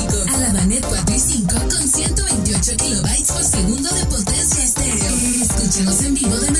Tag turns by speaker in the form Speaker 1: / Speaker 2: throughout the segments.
Speaker 1: a la Banet 4 y 5 con 128 kilobytes por segundo de potencia estéreo. Escúchanos en vivo de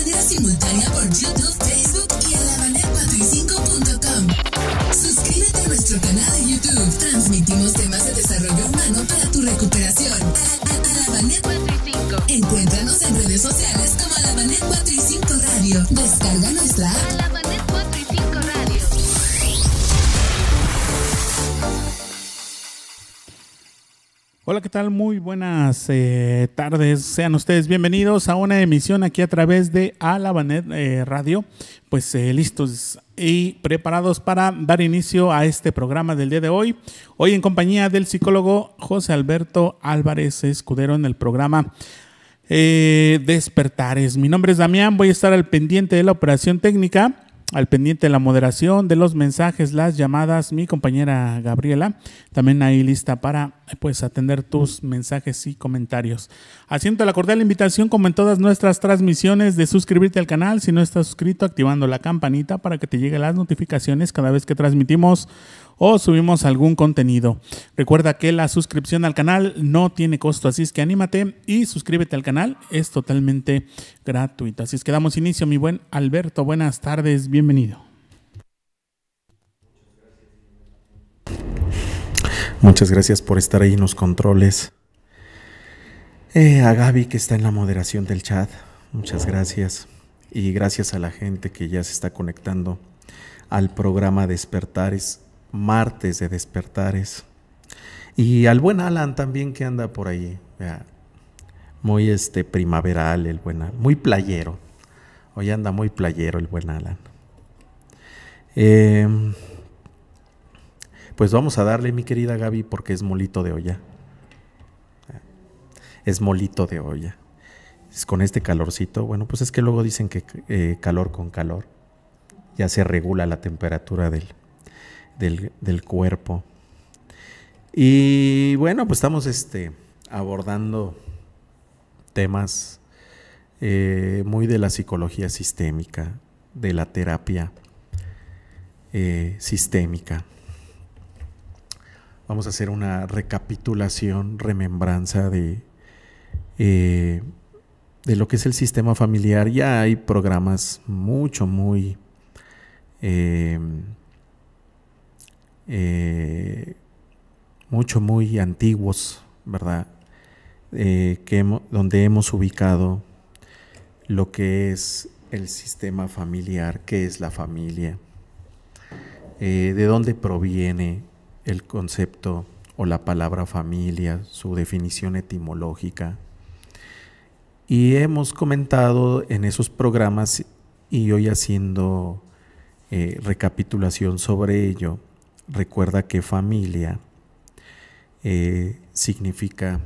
Speaker 2: ¿qué tal? Muy buenas eh, tardes. Sean ustedes bienvenidos a una emisión aquí a través de Alabanet eh, Radio. Pues eh, listos y preparados para dar inicio a este programa del día de hoy. Hoy en compañía del psicólogo José Alberto Álvarez Escudero en el programa Despertares. Mi nombre es Damián, voy a estar al pendiente de la operación técnica al pendiente de la moderación de los mensajes, las llamadas, mi compañera Gabriela, también ahí lista para pues atender tus mensajes y comentarios. Haciendo la cordial invitación, como en todas nuestras transmisiones, de suscribirte al canal si no estás suscrito, activando la campanita para que te lleguen las notificaciones cada vez que transmitimos o subimos algún contenido. Recuerda que la suscripción al canal no tiene costo, así es que anímate y suscríbete al canal, es totalmente gratuito. Así es que damos inicio, mi buen Alberto, buenas tardes, bienvenido.
Speaker 3: Muchas gracias por estar ahí en los controles. Eh, a Gaby que está en la moderación del chat, muchas gracias. Y gracias a la gente que ya se está conectando al programa Despertares martes de despertares. Y al buen Alan también que anda por ahí, Muy este primaveral el buen Alan. Muy playero. Hoy anda muy playero el buen Alan. Em, pues vamos a darle, mi querida Gaby, porque es molito de olla. Es molito de olla. Es con este calorcito, bueno, pues es que luego dicen que eh, calor con calor ya se regula la temperatura del, del, cuerpo. Y bueno, pues estamos este, abordando temas eh, muy de la psicología sistémica, de la terapia eh, sistémica. Vamos a hacer una recapitulación, remembranza de, eh, de lo que es el sistema familiar. Ya hay programas mucho, muy eh, mucho, muy antiguos, ¿verdad? Eh, donde hemos ubicado lo que es el sistema familiar, qué es la familia, eh, de dónde proviene el concepto o la palabra familia, su definición etimológica. Y hemos comentado en esos programas y hoy haciendo recapitulación sobre ello, Recuerda que familia eh, significa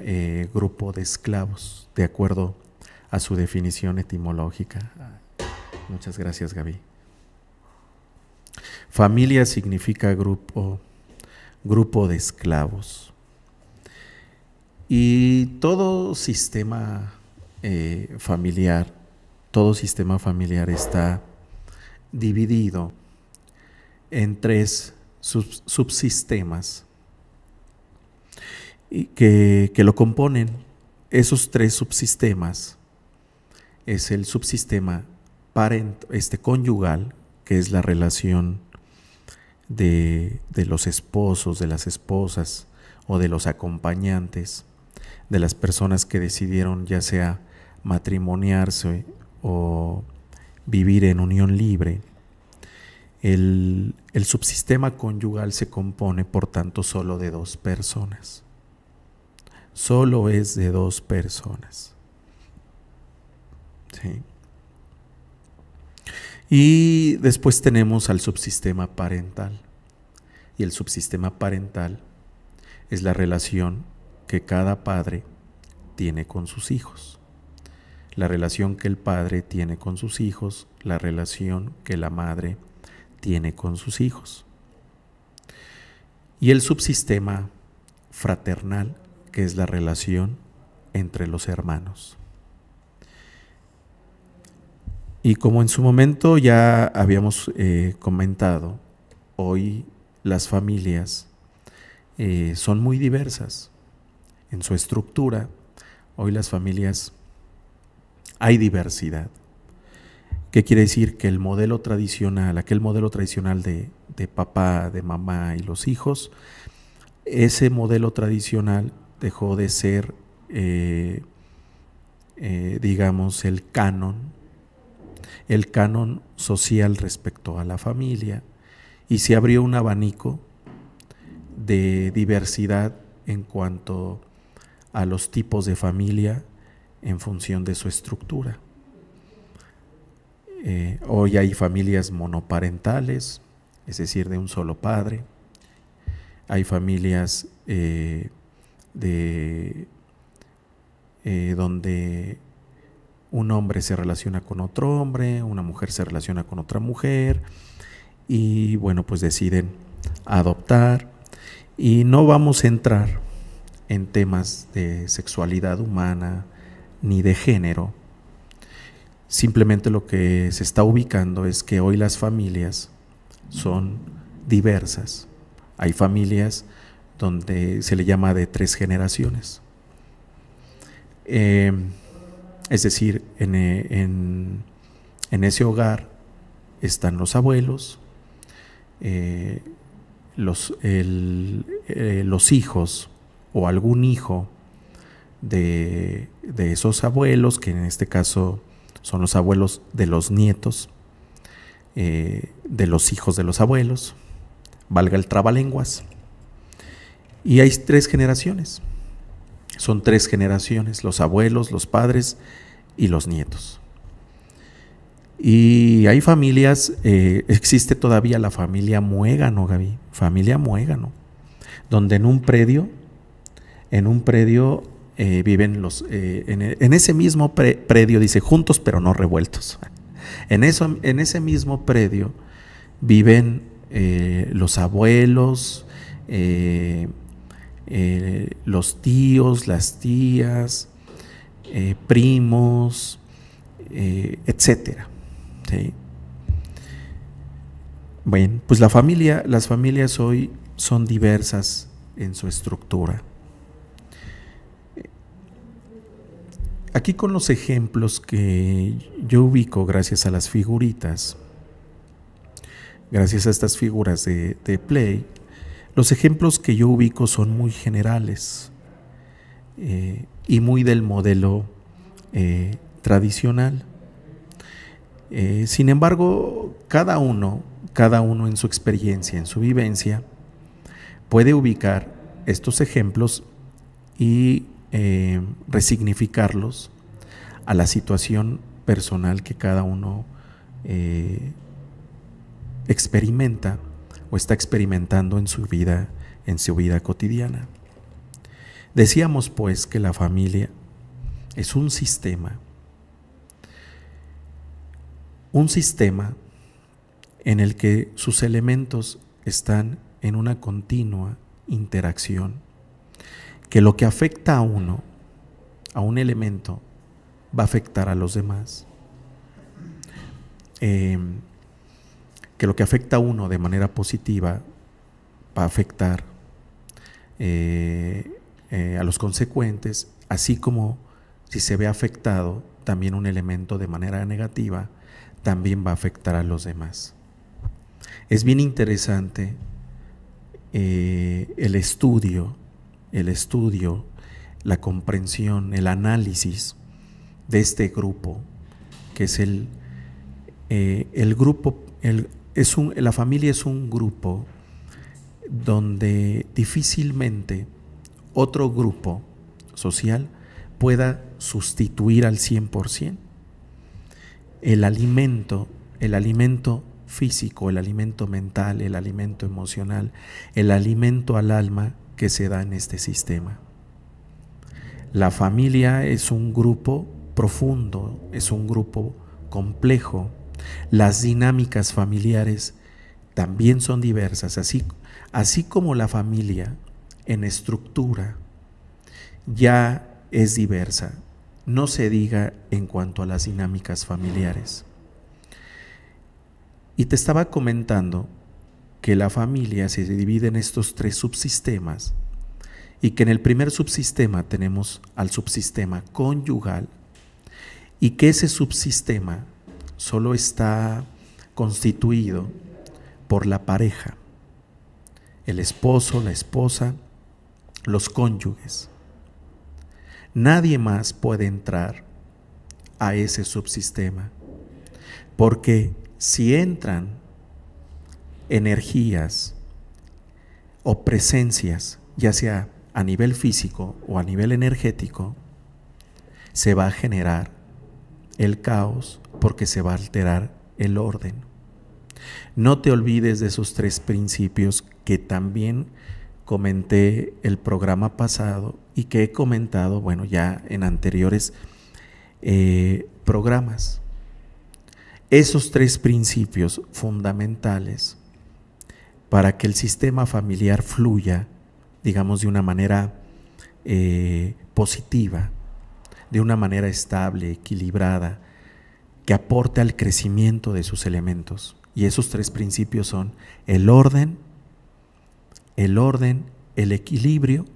Speaker 3: eh, grupo de esclavos, de acuerdo a su definición etimológica. Muchas gracias, Gaby. Familia significa grupo, grupo de esclavos. Y todo sistema eh, familiar, todo sistema familiar está dividido en tres subsistemas y que, lo componen. Esos tres subsistemas es el subsistema este conyugal, que es la relación de, de los esposos, de las esposas o de los acompañantes, de las personas que decidieron ya sea matrimoniarse o vivir en unión libre el, subsistema conyugal se compone, por tanto, solo de dos personas. Solo es de dos personas. Y después tenemos al subsistema parental. Y el subsistema parental es la relación que cada padre tiene con sus hijos. La relación que el padre tiene con sus hijos, la relación que la madre tiene con sus hijos. Y el subsistema fraternal, que es la relación entre los hermanos. Y como en su momento ya habíamos eh, comentado, hoy las familias eh, son muy diversas en su estructura. Hoy las familias hay diversidad. ¿Qué quiere decir? Que el modelo tradicional, aquel modelo tradicional de, papá, de mamá y los hijos, ese modelo tradicional dejó de ser, eh, eh, digamos, el canon, el canon social respecto a la familia, y se abrió un abanico de diversidad en cuanto a los tipos de familia en función de su estructura. Eh, hoy hay familias monoparentales, es decir, de un solo padre. Hay familias eh, de, eh, donde un hombre se relaciona con otro hombre, una mujer se relaciona con otra mujer y bueno, pues deciden adoptar. Y no vamos a entrar en temas de sexualidad humana ni de género, Simplemente lo que se está ubicando es que hoy las familias son diversas. Hay familias donde se le llama de tres generaciones. Eh, es decir, eh, en, ese hogar están los abuelos, eh, los, los hijos o algún hijo de, de esos abuelos, que en este caso son los abuelos de los nietos, eh, de los hijos de los abuelos, valga el trabalenguas. Y hay tres generaciones. Son tres generaciones, los abuelos, los padres y los nietos. Y hay familias, eh, existe todavía la familia Muégano, Gaby, familia Muégano, donde en un predio, en un predio eh, viven eh, e, en, ese mismo predio, dice, juntos pero no revueltos. En, eso, en ese mismo predio viven eh, los abuelos, los tíos, las tías, primos, etcétera. Bueno, pues la familia, las familias hoy son diversas en su estructura. Aquí con los ejemplos que yo ubico gracias a las figuritas, gracias a estas figuras de, Play, los ejemplos que yo ubico son muy generales eh, y muy del modelo eh, tradicional. Eh, sin embargo, cada uno, cada uno en su experiencia, en su vivencia, puede ubicar estos ejemplos y eh, resignificarlos a la situación personal que cada uno eh, experimenta o está experimentando en su vida, en su vida cotidiana. Decíamos pues que la familia es un sistema, un sistema en el que sus elementos están en una continua interacción que lo que afecta a uno, a un elemento, va a afectar a los demás. Em, que lo que afecta a uno de manera positiva va a afectar eh, eh, a los consecuentes, así como si se ve afectado también un elemento de manera negativa, también va a afectar a los demás. Es bien interesante eh, el estudio el estudio, la comprensión, el análisis de este grupo, que es el, eh, el grupo, es la familia es un grupo donde difícilmente otro grupo social pueda sustituir al 100%. El alimento, el alimento físico, el alimento mental, el alimento emocional, el alimento al alma que se da en este sistema. La familia es un grupo profundo, es un grupo complejo. Las dinámicas familiares también son diversas, así, así como la familia en estructura ya es diversa, no se diga en cuanto a las dinámicas familiares. Y te estaba comentando que la familia se divide en estos tres subsistemas y que en el primer subsistema tenemos al subsistema conyugal y que ese subsistema solo está constituido por la pareja, el esposo, la esposa, los cónyuges. Nadie más puede entrar a ese subsistema, porque si entran energías o presencias, ya sea a nivel físico o a nivel energético, se va a generar el caos porque se va a alterar el orden. No te olvides de esos tres principios que también comenté el programa pasado y que he comentado, bueno, ya en anteriores eh, programas. Esos tres principios fundamentales para que el sistema familiar fluya, digamos, de una manera eh, positiva, de una manera estable, equilibrada, que aporte al crecimiento de sus elementos. Y esos tres principios son el orden, el orden, el equilibrio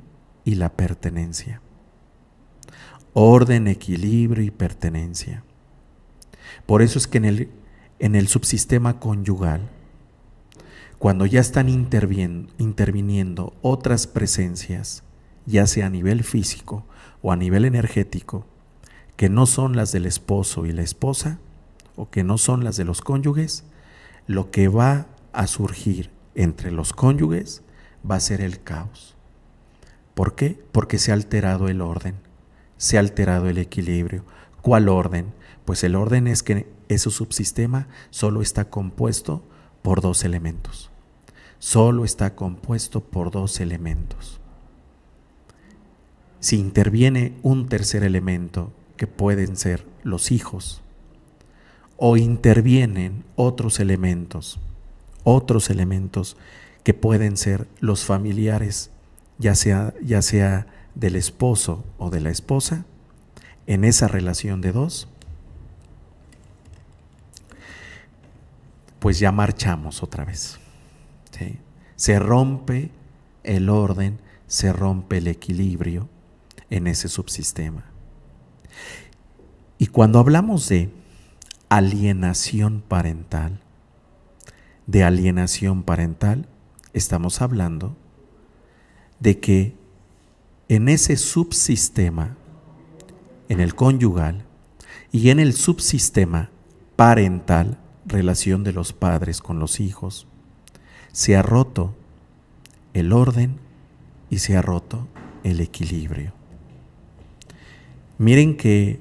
Speaker 3: y la pertenencia. Orden, equilibrio y pertenencia. Por eso es que en el subsistema conyugal, cuando ya están interviniendo otras presencias, ya sea a nivel físico o a nivel energético, que no son las del esposo y la esposa, o que no son las de los cónyuges, lo que va a surgir entre los cónyuges va a ser el caos. ¿Por qué? Porque se ha alterado el orden, se ha alterado el equilibrio. ¿Cuál orden? Pues el orden es que ese subsistema solo está compuesto por dos elementos, solo está compuesto por dos elementos. Si interviene un tercer elemento, que pueden ser los hijos, o intervienen otros elementos, otros elementos que pueden ser los familiares, ya sea, ya sea del esposo o de la esposa, en esa relación de dos, pues ya marchamos otra vez. Este, se rompe el orden, se rompe el equilibrio en ese subsistema. Y cuando hablamos de alienación parental, de alienación parental, estamos hablando de que en ese subsistema, en el conyugal y en el subsistema parental, relación de los padres con los hijos, se ha roto el orden y se ha roto el equilibrio. Miren que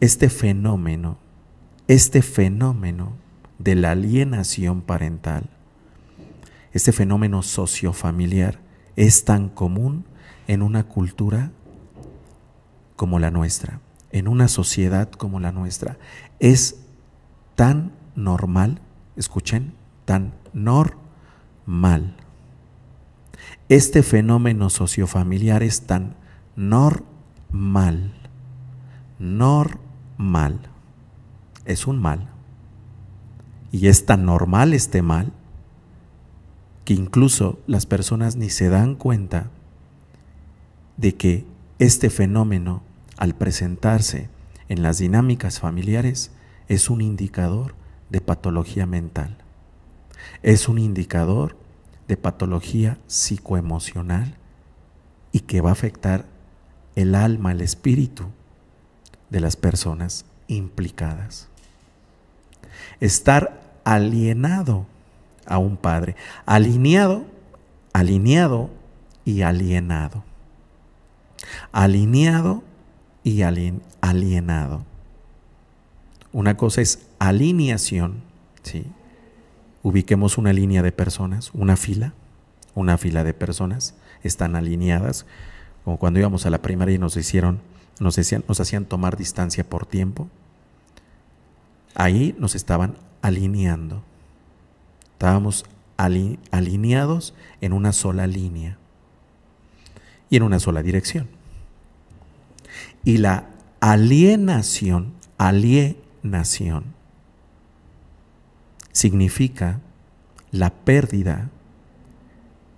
Speaker 3: este fenómeno, este fenómeno de la alienación parental, este fenómeno sociofamiliar es tan común en una cultura como la nuestra, en una sociedad como la nuestra. Es tan normal, escuchen, tan normal mal. Este fenómeno sociofamiliar es tan normal, normal, es un mal. Y es tan normal este mal que incluso las personas ni se dan cuenta de que este fenómeno, al presentarse en las dinámicas familiares, es un indicador de patología mental. Es un indicador de patología psicoemocional y que va a afectar el alma, el espíritu de las personas implicadas. Estar alienado a un padre, alineado, alineado y alienado. Alineado y alienado. Una cosa es alineación, ¿sí? ubiquemos una línea de personas, una fila, una fila de personas, están alineadas, como cuando íbamos a la primaria y nos hicieron, nos hacían, nos hacían tomar distancia por tiempo. Ahí nos estaban alineando. Estábamos alineados en una sola línea y en una sola dirección. Y la alienación, alienación, significa la pérdida,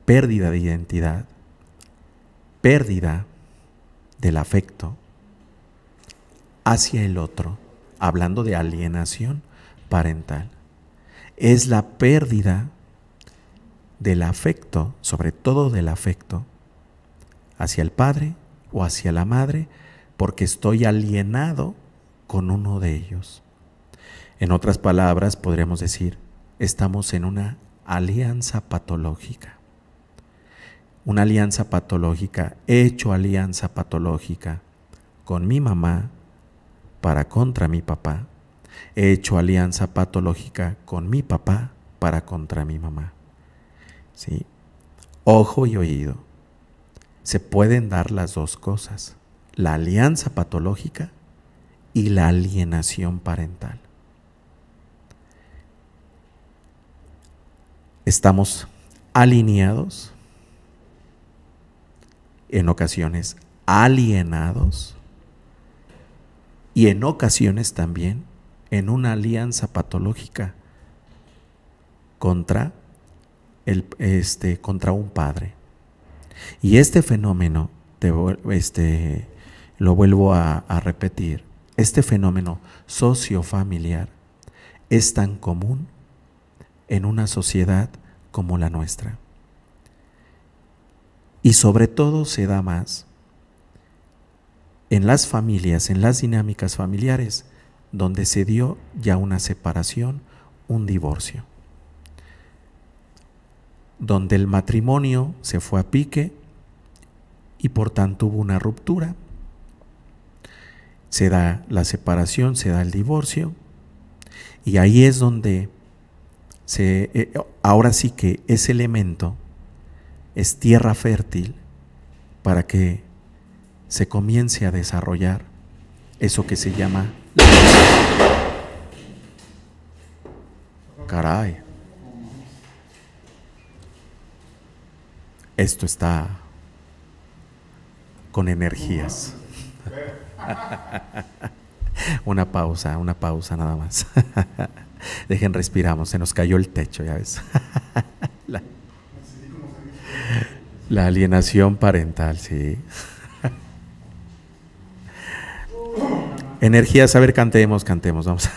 Speaker 3: pérdida de identidad, pérdida del afecto hacia el otro, hablando de alienación parental. Es la pérdida del afecto, sobre todo del afecto, hacia el padre o hacia la madre, porque estoy alienado con uno de ellos. En otras palabras, podríamos decir, estamos en una alianza patológica. Una alianza patológica, hecho alianza patológica con mi mamá para contra mi papá. He hecho alianza patológica con mi papá para contra mi mamá. ¿Sí? Ojo y oído. Se pueden dar las dos cosas, la alianza patológica y la alienación parental. estamos alineados, en ocasiones alienados y en ocasiones también en una alianza patológica contra, el, este, contra un padre. Y este fenómeno, este, lo vuelvo a, a repetir, este fenómeno sociofamiliar es tan común en una sociedad como la nuestra. Y sobre todo se da más en las familias, en las dinámicas familiares, donde se dio ya una separación, un divorcio, donde el matrimonio se fue a pique y por tanto hubo una ruptura. Se da la separación, se da el divorcio, y ahí es donde se, eh, ahora sí que ese elemento es tierra fértil para que se comience a desarrollar eso que se llama... Caray. Esto está con energías. una pausa, una pausa nada más. Dejen, respiramos, se nos cayó el techo, ya ves. la, alienación parental, sí. energía a ver, cantemos, cantemos, vamos.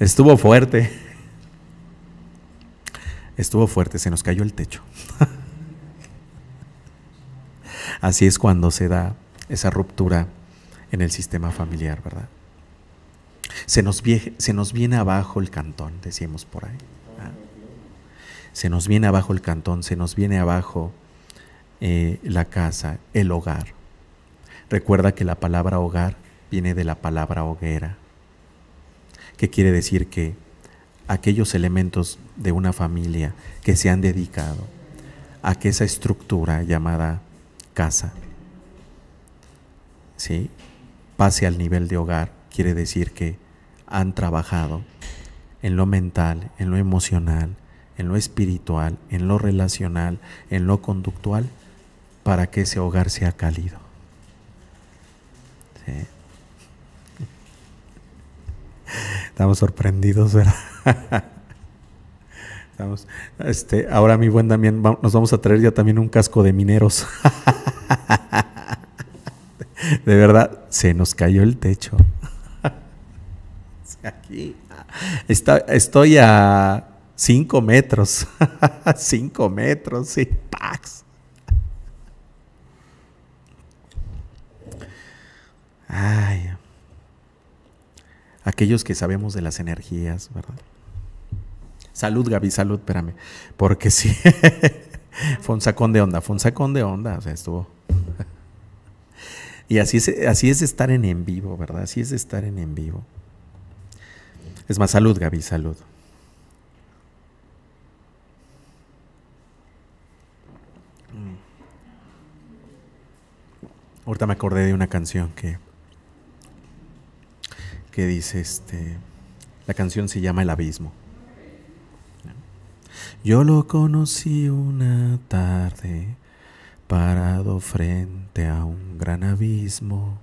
Speaker 3: Estuvo fuerte. Estuvo fuerte, se nos cayó el techo. Así es cuando se da esa ruptura en el sistema familiar, ¿verdad? Se nos, se nos viene abajo el cantón, decíamos por ahí. ¿ah? Se nos viene abajo el cantón, se nos viene abajo eh, la casa, el hogar. Recuerda que la palabra hogar viene de la palabra hoguera, que quiere decir que aquellos elementos de una familia que se han dedicado a que esa estructura llamada casa ¿sí? pase al nivel de hogar, quiere decir que han trabajado en lo mental, en lo emocional, en lo espiritual, en lo relacional, en lo conductual, para que ese hogar sea cálido. Estamos sorprendidos, ¿verdad? este, ahora mi buen también nos vamos a traer ya también un casco de mineros. De verdad, se nos cayó el techo. aquí. Ah, está, estoy a 5 metros. 5 metros, sí. Pax. Ay. Aquellos que sabemos de las energías, ¿verdad? Salud, Gaby, salud, espérame. Porque sí. fue un sacón de onda, fue un sacón de onda. O sea, estuvo. y así es, así es estar en en vivo, ¿verdad? Así es estar en en vivo. Es más, salud, Gaby, salud. Ahorita me acordé de una canción que, que dice, este, la canción se llama El Abismo. Yo lo conocí una tarde, parado frente a un gran abismo,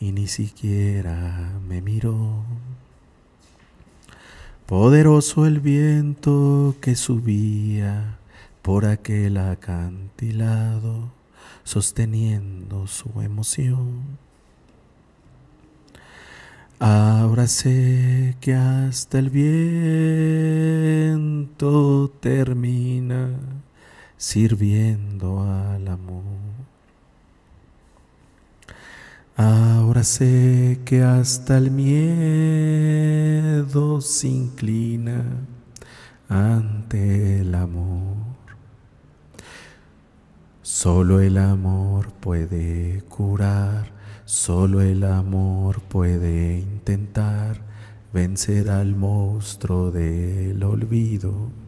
Speaker 3: y ni siquiera me miró. Poderoso el viento que subía por aquel acantilado, sosteniendo su emoción. Ahora sé que hasta el viento termina sirviendo al amor. Ahora sé que hasta el miedo se inclina ante el amor. Solo el amor puede curar, solo el amor puede intentar vencer al monstruo del olvido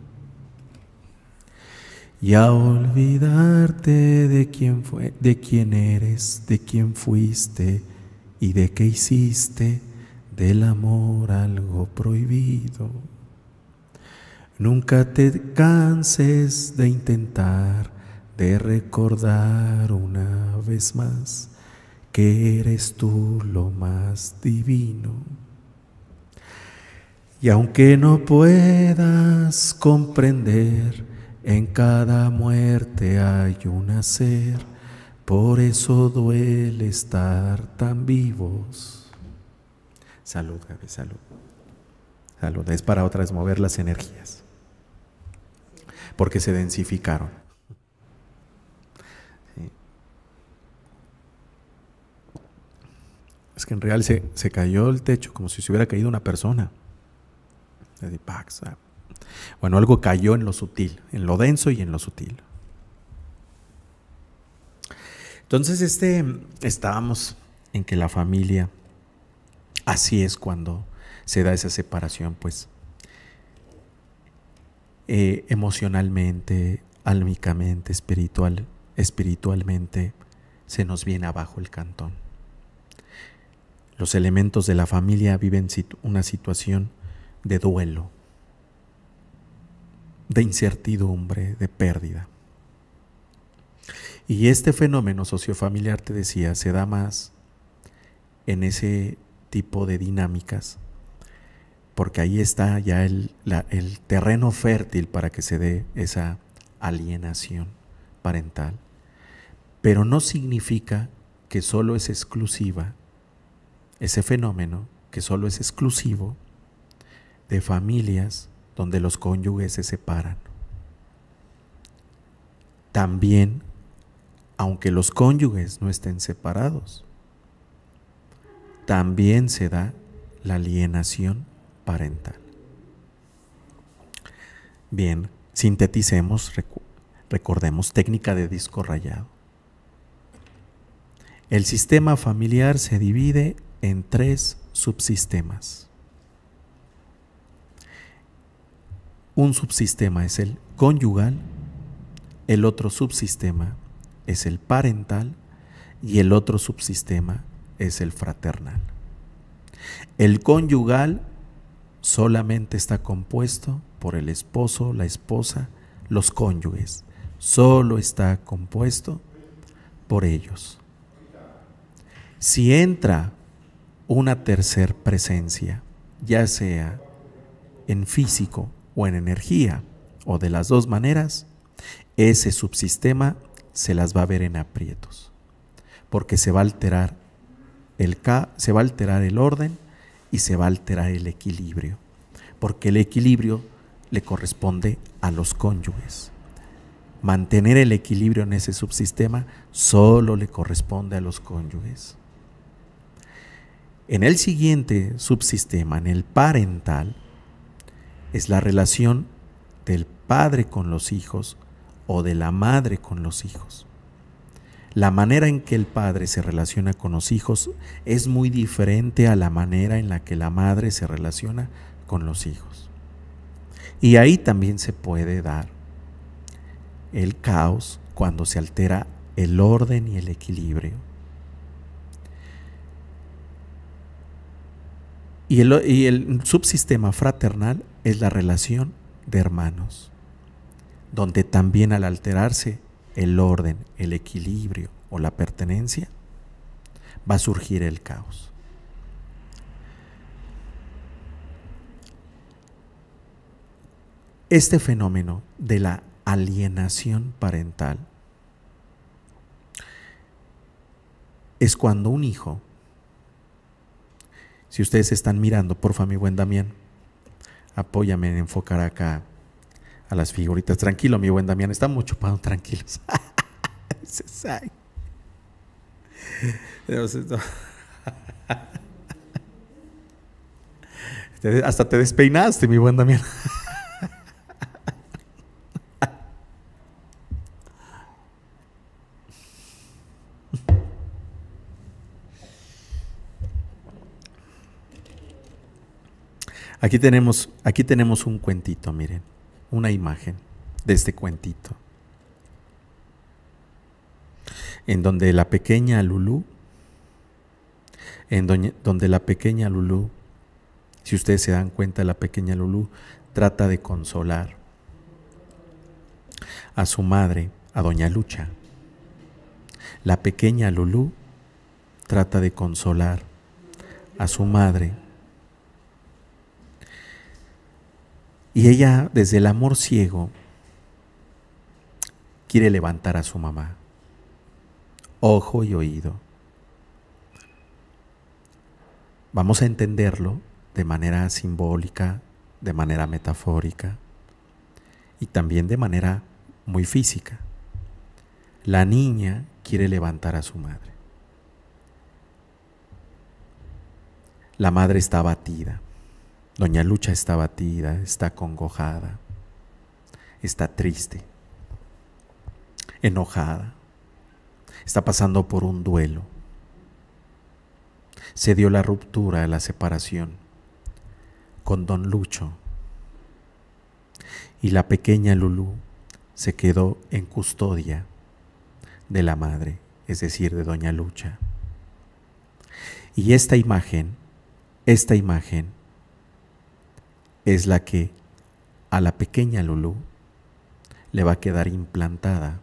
Speaker 3: y a olvidarte de quién fue, de quién eres, de quién fuiste y de qué hiciste del amor algo prohibido. Nunca te canses de intentar de recordar una vez más que eres tú lo más divino. Y aunque no puedas comprender en cada muerte hay un nacer, por eso duele estar tan vivos. Salud, Gaby, salud. Salud, es para otra vez mover las energías, porque se densificaron. Es que en real se, cayó el techo como si se hubiera caído una persona. Ah. Bueno, algo cayó en lo sutil, en lo denso y en lo sutil. Entonces, este, estábamos en que la familia, así es cuando se da esa separación, pues, eh, emocionalmente, álmicamente, espiritual, espiritualmente, se nos viene abajo el cantón. Los elementos de la familia viven una situación de duelo, de incertidumbre, de pérdida. Y este fenómeno sociofamiliar, te decía, se da más en ese tipo de dinámicas, porque ahí está ya el, terreno fértil para que se dé esa alienación parental, pero no significa que solo es exclusiva ese fenómeno, que solo es exclusivo de familias donde los cónyuges se separan. También, aunque los cónyuges no estén separados, también se da la alienación parental. Bien, sinteticemos, recordemos técnica de disco rayado. El sistema familiar se divide en tres subsistemas. Un subsistema es el conyugal, el otro subsistema es el parental y el otro subsistema es el fraternal. El conyugal solamente está compuesto por el esposo, la esposa, los cónyuges. Solo está compuesto por ellos. Si entra una tercer presencia, ya sea en físico o en energía, o de las dos maneras, ese subsistema se las va a ver en aprietos, porque se va a alterar el K, se va a alterar el orden y se va a alterar el equilibrio, porque el equilibrio le corresponde a los cónyuges. Mantener el equilibrio en ese subsistema solo le corresponde a los cónyuges. En el siguiente subsistema, en el parental, es la relación del padre con los hijos o de la madre con los hijos. La manera en que el padre se relaciona con los hijos es muy diferente a la manera en la que la madre se relaciona con los hijos. Y ahí también se puede dar el caos cuando se altera el orden y el equilibrio. Y el, subsistema fraternal es la relación de hermanos, donde también al alterarse el orden, el equilibrio o la pertenencia, va a surgir el caos. Este fenómeno de la alienación parental es cuando un hijo, si ustedes están mirando, porfa mi buen Damián, apóyame en enfocar acá a las figuritas. Tranquilo, mi buen Damián, estamos chupados tranquilos. Hasta te despeinaste, mi buen Damián. Aquí tenemos, aquí tenemos un cuentito, miren, una imagen de este cuentito, en donde la pequeña Lulú, en donde la pequeña Lulú, si ustedes se dan cuenta, la pequeña Lulú trata de consolar a su madre, a doña Lucha. La pequeña Lulú trata de consolar a su madre, Y ella, desde el amor ciego, quiere levantar a su mamá. Ojo y oído. Vamos a entenderlo de manera simbólica, de manera metafórica y también de manera muy física. La niña quiere levantar a su madre. La madre está abatida. Doña Lucha está batida, está congojada, está triste, enojada, está pasando por un duelo. Se dio la ruptura, la separación con don Lucho y la pequeña Lulú se quedó en custodia de la madre, es decir, de doña Lucha. Y esta imagen, esta imagen es la que a la pequeña Lulu le va a quedar implantada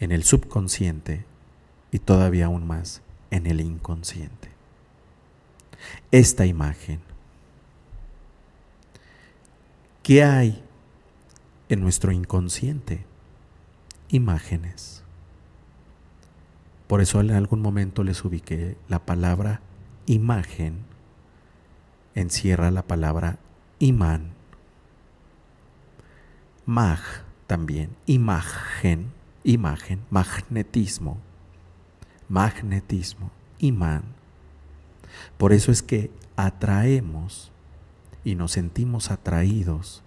Speaker 3: en el subconsciente y todavía aún más en el inconsciente. Esta imagen. ¿Qué hay en nuestro inconsciente? Imágenes. Por eso en algún momento les ubiqué la palabra imagen encierra la palabra imán, mag también, imagen, imagen, magnetismo, magnetismo, imán. Por eso es que atraemos y nos sentimos atraídos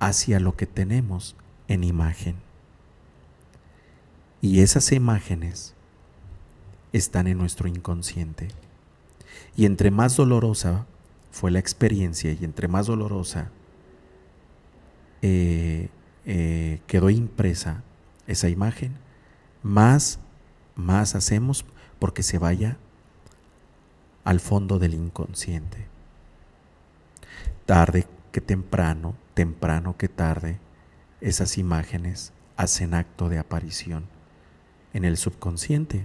Speaker 3: hacia lo que tenemos en imagen. Y esas imágenes están en nuestro inconsciente. Y entre más dolorosa fue la experiencia y entre más dolorosa eh, eh, quedó impresa esa imagen, más, más hacemos porque se vaya al fondo del inconsciente. Tarde que temprano, temprano que tarde, esas imágenes hacen acto de aparición en el subconsciente,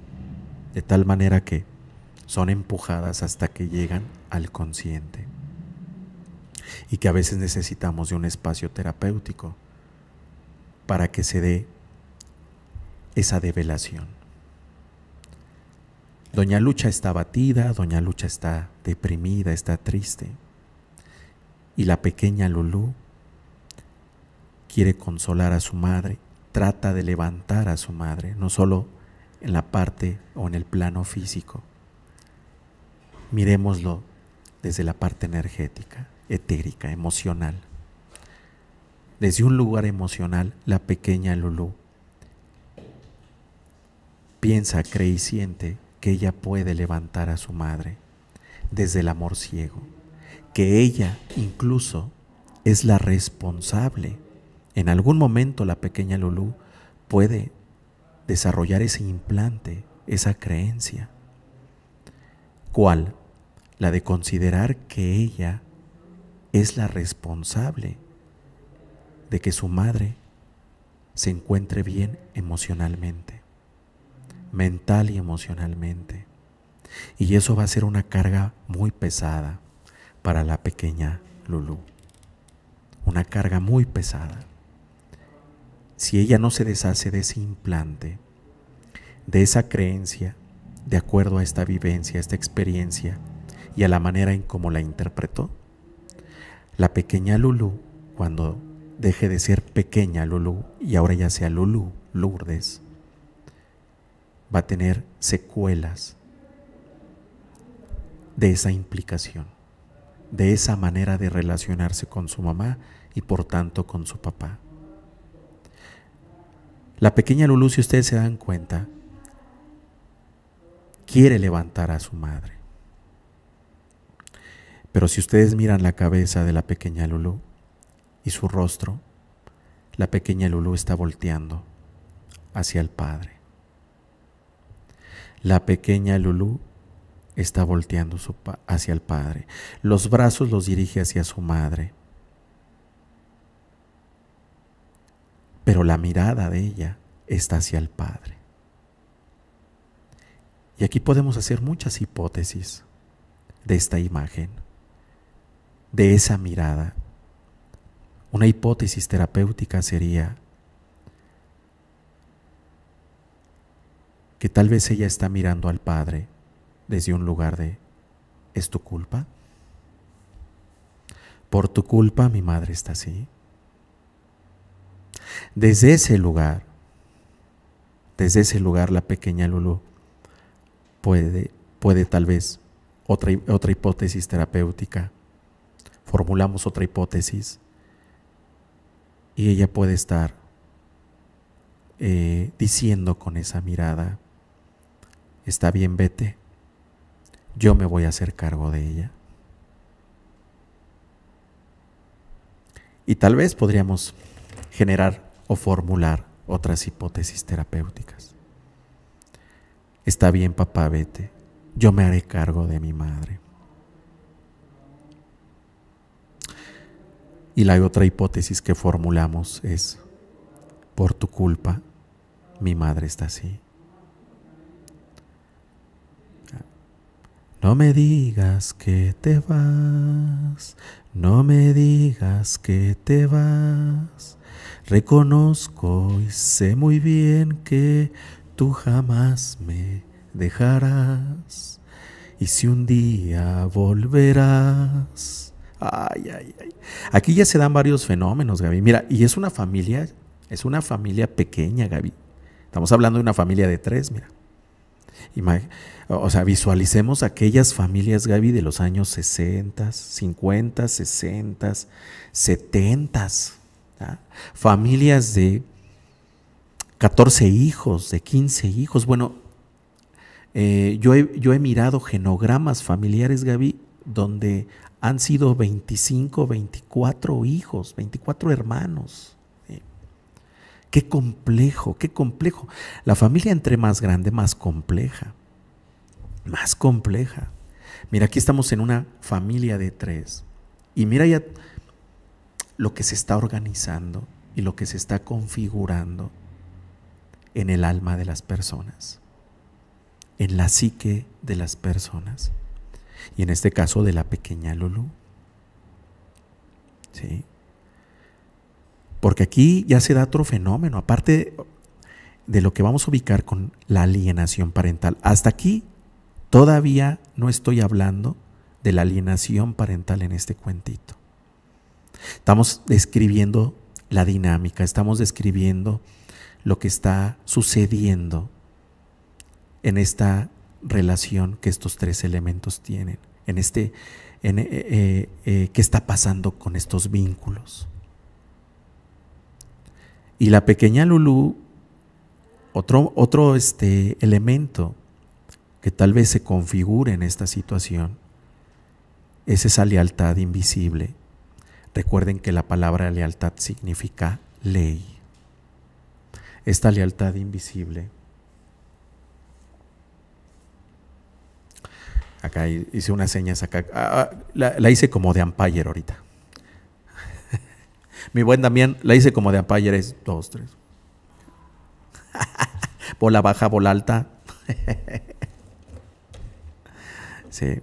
Speaker 3: de tal manera que son empujadas hasta que llegan al consciente y que a veces necesitamos de un espacio terapéutico para que se dé esa develación. Doña Lucha está abatida, Doña Lucha está deprimida, está triste. Y la pequeña Lulú quiere consolar a su madre, trata de levantar a su madre, no solo en la parte o en el plano físico. Miremoslo desde la parte energética, etérica, emocional. Desde un lugar emocional, la pequeña Lulú piensa, cree y siente que ella puede levantar a su madre desde el amor ciego, que ella incluso es la responsable. En algún momento la pequeña Lulú puede desarrollar ese implante, esa creencia. ¿Cuál? la de considerar que ella es la responsable de que su madre se encuentre bien emocionalmente, mental y emocionalmente. Y eso va a ser una carga muy pesada para la pequeña Lulu. Una carga muy pesada. Si ella no se deshace de ese implante, de esa creencia, de acuerdo a esta vivencia, a esta experiencia, y a la manera en cómo la interpretó. La pequeña Lulu, cuando deje de ser pequeña Lulu y ahora ya sea Lulu Lourdes, va a tener secuelas de esa implicación, de esa manera de relacionarse con su mamá y por tanto con su papá. La pequeña Lulu, si ustedes se dan cuenta, quiere levantar a su madre. Pero si ustedes miran la cabeza de la pequeña Lulu y su rostro, la pequeña Lulu está volteando hacia el Padre. La pequeña Lulu está volteando hacia el Padre. Los brazos los dirige hacia su madre. Pero la mirada de ella está hacia el Padre. Y aquí podemos hacer muchas hipótesis de esta imagen de esa mirada. Una hipótesis terapéutica sería que tal vez ella está mirando al Padre desde un lugar de ¿es tu culpa? Por tu culpa mi madre está así. Desde ese lugar, desde ese lugar la pequeña Lulu puede, puede tal vez otra, otra hipótesis terapéutica formulamos otra hipótesis y ella puede estar eh, diciendo con esa mirada, está bien, vete, yo me voy a hacer cargo de ella. Y tal vez podríamos generar o formular otras hipótesis terapéuticas. Está bien, papá, vete, yo me haré cargo de mi madre. Y la otra hipótesis que formulamos es, por tu culpa, mi madre está así. No me digas que te vas, no me digas que te vas. Reconozco y sé muy bien que tú jamás me dejarás. Y si un día volverás, Ay, ay, ay. Aquí ya se dan varios fenómenos, Gaby. Mira, y es una familia, es una familia pequeña, Gaby. Estamos hablando de una familia de tres, mira. o sea, visualicemos aquellas familias, Gaby, de los años 60, 50, 60, 70. Familias de 14 hijos, de 15 hijos. Bueno, eh, yo, yo he mirado genogramas familiares, Gaby, donde han sido 25, 24 hijos, 24 hermanos. Qué complejo, qué complejo. La familia entre más grande, más compleja. Más compleja. Mira, aquí estamos en una familia de tres. Y mira ya lo que se está organizando y lo que se está configurando en el alma de las personas, en la psique de las personas y en este caso de la pequeña Lulu. ¿Sí? Porque aquí ya se da otro fenómeno, aparte de lo que vamos a ubicar con la alienación parental. Hasta aquí todavía no estoy hablando de la alienación parental en este cuentito. Estamos describiendo la dinámica, estamos describiendo lo que está sucediendo en esta relación que estos tres elementos tienen, en este, en, eh, eh, eh, qué está pasando con estos vínculos. Y la pequeña Lulu, otro, otro este, elemento que tal vez se configure en esta situación, es esa lealtad invisible. Recuerden que la palabra lealtad significa ley. Esta lealtad invisible Acá hice unas señas acá. Ah, ah, la, hice como de umpire ahorita. Mi buen Damián, la hice como de umpire, es dos, tres. bola baja, bola alta. sí.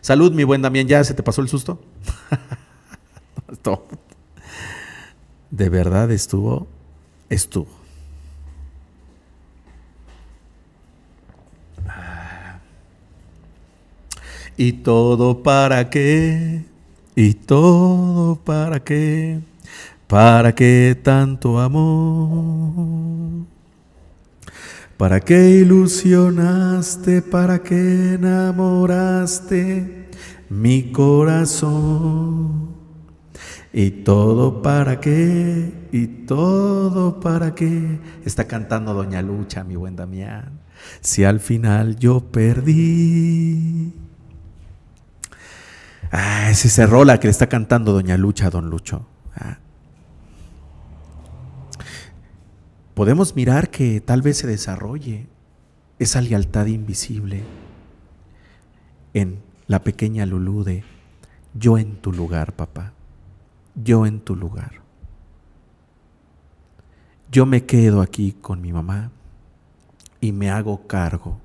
Speaker 3: Salud, mi buen Damián, ¿ya se te pasó el susto? De verdad estuvo, estuvo. ¿Y todo para qué? ¿Y todo para qué? ¿Para qué tanto amor? ¿Para qué ilusionaste? ¿Para qué enamoraste mi corazón? ¿Y todo para qué? ¿Y todo para qué? Está cantando Doña Lucha, mi buen Damián. Si al final yo perdí. Ah, ese rola que le está cantando Doña Lucha, Don Lucho. Ah. Podemos mirar que tal vez se desarrolle esa lealtad invisible en la pequeña Lulú de yo en tu lugar, papá. Yo en tu lugar. Yo me quedo aquí con mi mamá y me hago cargo.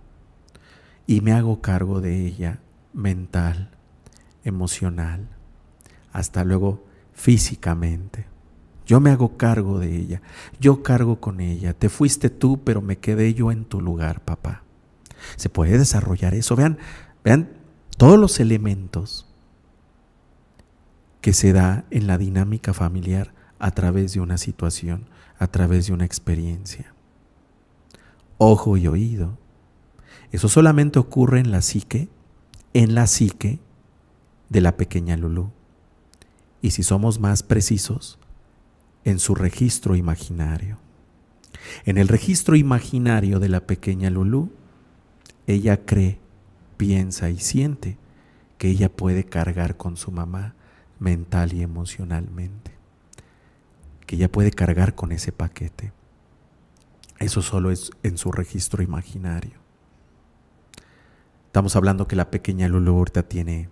Speaker 3: Y me hago cargo de ella mental, emocional, hasta luego físicamente. Yo me hago cargo de ella, yo cargo con ella. Te fuiste tú, pero me quedé yo en tu lugar, papá. Se puede desarrollar eso. Vean, vean todos los elementos que se da en la dinámica familiar a través de una situación, a través de una experiencia. Ojo y oído. Eso solamente ocurre en la psique, en la psique de la pequeña Lulú, y si somos más precisos, en su registro imaginario. En el registro imaginario de la pequeña Lulú, ella cree, piensa y siente que ella puede cargar con su mamá mental y emocionalmente, que ella puede cargar con ese paquete. Eso solo es en su registro imaginario. Estamos hablando que la pequeña Lulú ahorita tiene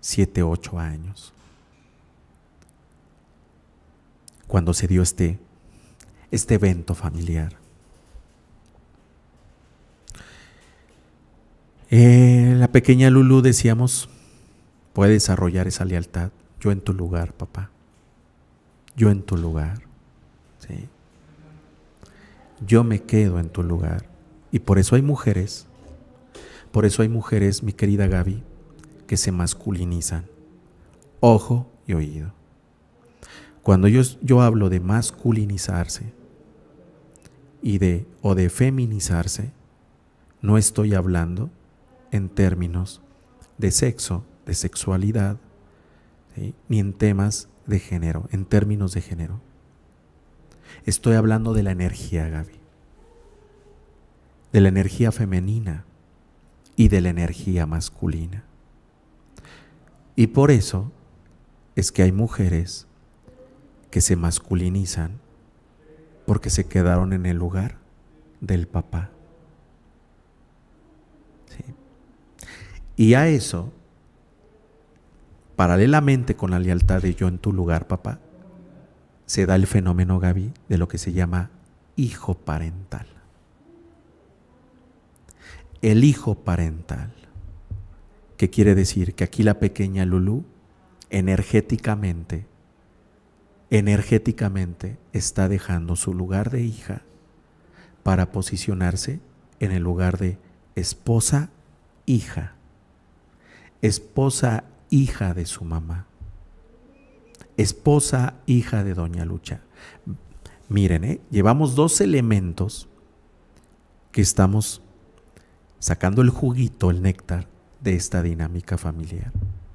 Speaker 3: 7, 8 años. Cuando se dio este, este evento familiar. Eh, la pequeña Lulu, decíamos, puede desarrollar esa lealtad. Yo en tu lugar, papá. Yo en tu lugar. Yo me quedo en tu lugar. Y por eso hay mujeres. Por eso hay mujeres, mi querida Gaby, que se masculinizan, ojo y oído. Cuando yo, hablo de masculinizarse y de o de feminizarse, no estoy hablando en términos de sexo, de sexualidad, ni en temas de género, en términos de género. Estoy hablando de la energía, Gaby, de la energía femenina y de la energía masculina. Y por eso es que hay mujeres que se masculinizan porque se quedaron en el lugar del papá. Y a eso, paralelamente con la lealtad de yo en tu lugar, papá, se da el fenómeno, Gaby, de lo que se llama hijo parental. El hijo parental ¿Qué quiere decir? Que aquí la pequeña Lulú energéticamente, energéticamente está dejando su lugar de hija para posicionarse en el lugar de esposa, hija, esposa, hija de su mamá, esposa, hija de Doña Lucha. Miren, ¿eh? llevamos dos elementos que estamos sacando el juguito, el néctar, de esta dinámica familiar.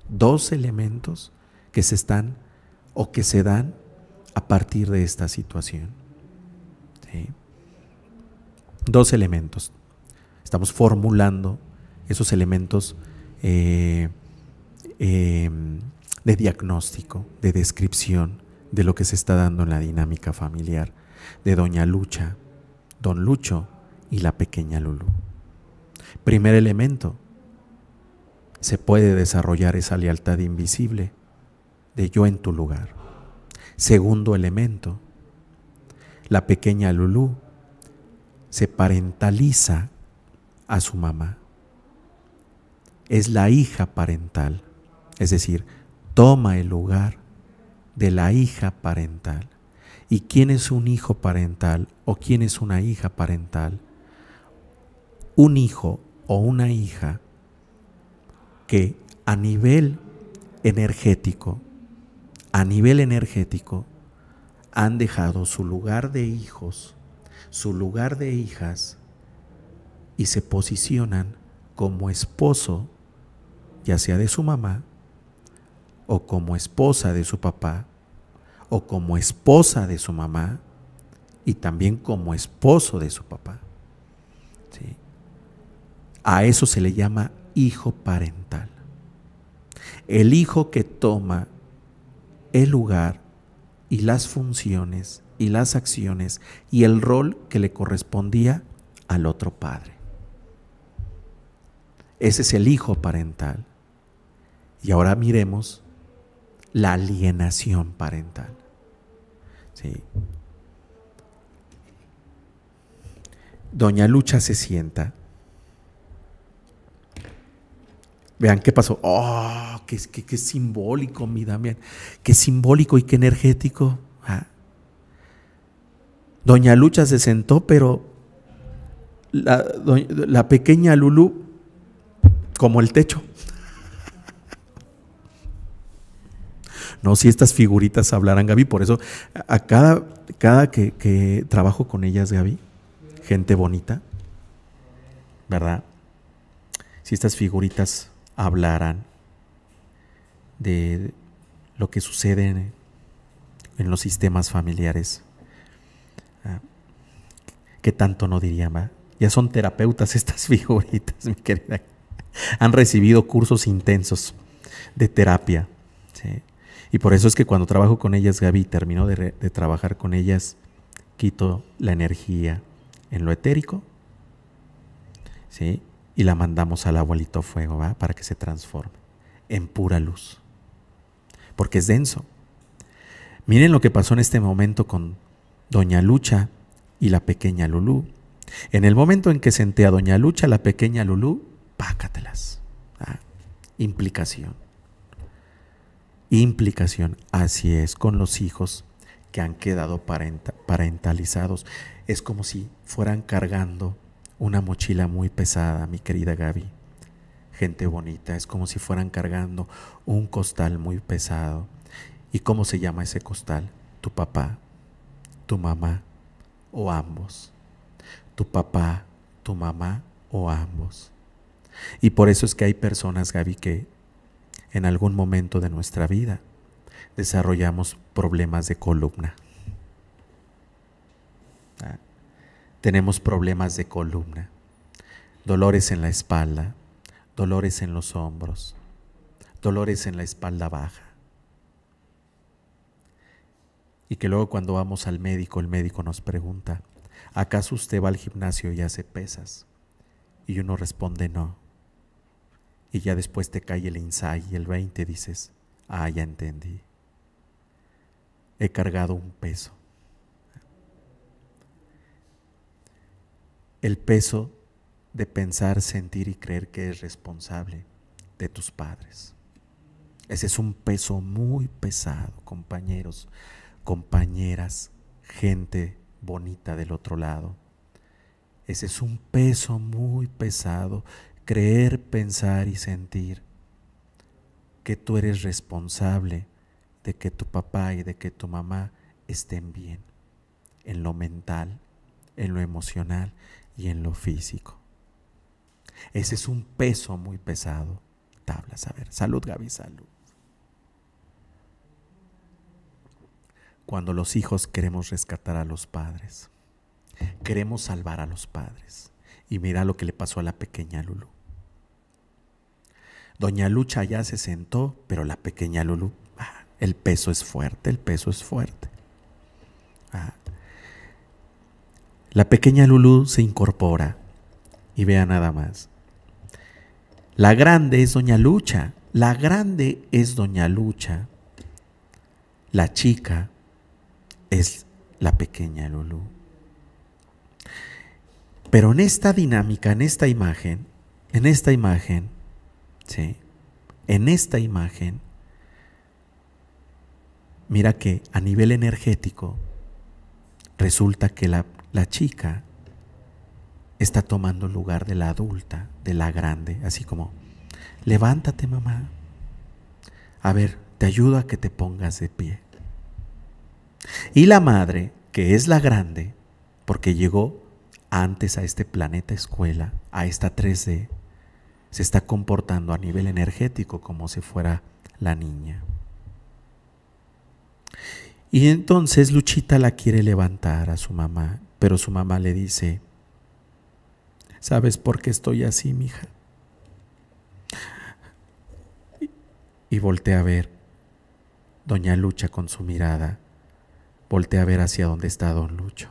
Speaker 3: Dos elementos que se están o que se dan a partir de esta situación. Dos elementos. Estamos formulando esos elementos eh, em, de diagnóstico, de descripción de lo que se está dando en la dinámica familiar de Doña Lucha, Don Lucho y la pequeña Lulu. Primer elemento, se puede desarrollar esa lealtad invisible de yo en tu lugar. Segundo elemento, la pequeña Lulú se parentaliza a su mamá. Es la hija parental, es decir, toma el lugar de la hija parental. ¿Y quién es un hijo parental o quién es una hija parental? Un hijo o una hija que a nivel energético, a nivel energético, han dejado su lugar de hijos, su lugar de hijas y se posicionan como esposo, ya sea de su mamá, o como esposa de su papá, o como esposa de su mamá, y también como esposo de su papá. ¿Sí? A eso se le llama hijo parental. El hijo que toma el lugar y las funciones y las acciones y el rol que le correspondía al otro padre. Ese es el hijo parental. Y ahora miremos la alienación parental. Sí. Doña Lucha se sienta Vean qué pasó. ¡Oh! Qué, qué, simbólico, mi Damián! ¡Qué simbólico y qué energético! Ah. Doña Lucha se sentó, pero la, pequeña Lulu como el techo. No, si estas figuritas hablaran, Gaby, por eso a cada, cada que, que trabajo con ellas, Gaby, gente bonita, ¿verdad? Si estas figuritas Hablarán de lo que sucede en, los sistemas familiares. Ah, ¿Qué tanto no diría? Ya son terapeutas estas figuritas, mi querida. Han recibido cursos intensos de terapia. Y por eso es que cuando trabajo con ellas, Gaby, termino de, de trabajar con ellas, quito la energía en lo etérico. ¿sí? y la mandamos al abuelito fuego ¿va? para que se transforme en pura luz. Porque es denso. Miren lo que pasó en este momento con Doña Lucha y la pequeña Lulú. En el momento en que senté a Doña Lucha, la pequeña Lulú, pácatelas. Implicación. Implicación. Así es con los hijos que han quedado parentalizados. Es como si fueran cargando una mochila muy pesada, mi querida Gaby. Gente bonita, es como si fueran cargando un costal muy pesado. ¿Y cómo se llama ese costal? Tu papá, tu mamá o ambos. Tu papá, tu mamá o ambos. Y por eso es que hay personas, Gaby, que en algún momento de nuestra vida desarrollamos problemas de columna. tenemos problemas de columna, dolores en la espalda, dolores en los hombros, dolores en la espalda baja. Y que luego cuando vamos al médico, el médico nos pregunta, ¿acaso usted va al gimnasio y hace pesas? Y uno responde no. Y ya después te cae el insight y el 20 dices, ah, ya entendí. He cargado un peso. el peso de pensar, sentir y creer que es responsable de tus padres. Ese es un peso muy pesado, compañeros, compañeras, gente bonita del otro lado. Ese es un peso muy pesado, creer, pensar y sentir que tú eres responsable de que tu papá y de que tu mamá estén bien, en lo mental, en lo emocional y en lo físico. Ese es un peso muy pesado. Tablas, a ver, salud Gaby, salud. Cuando los hijos queremos rescatar a los padres, queremos salvar a los padres. Y mira lo que le pasó a la pequeña Lulu. Doña Lucha ya se sentó, pero la pequeña Lulu, ah, el peso es fuerte, el peso es fuerte. Ah, la pequeña Lulú se incorpora y vea nada más. La grande es Doña Lucha, la grande es Doña Lucha. La chica es la pequeña Lulú. Pero en esta dinámica, en esta imagen, en esta imagen, En esta imagen, mira que a nivel energético resulta que la la chica está tomando el lugar de la adulta, de la grande, así como, levántate mamá, a ver, te ayudo a que te pongas de pie. Y la madre, que es la grande, porque llegó antes a este planeta escuela, a esta 3D, se está comportando a nivel energético como si fuera la niña. Y entonces Luchita la quiere levantar a su mamá pero su mamá le dice, ¿sabes por qué estoy así, mija? Y, y voltea a ver. Doña Lucha con su mirada, voltea a ver hacia donde está don Lucho.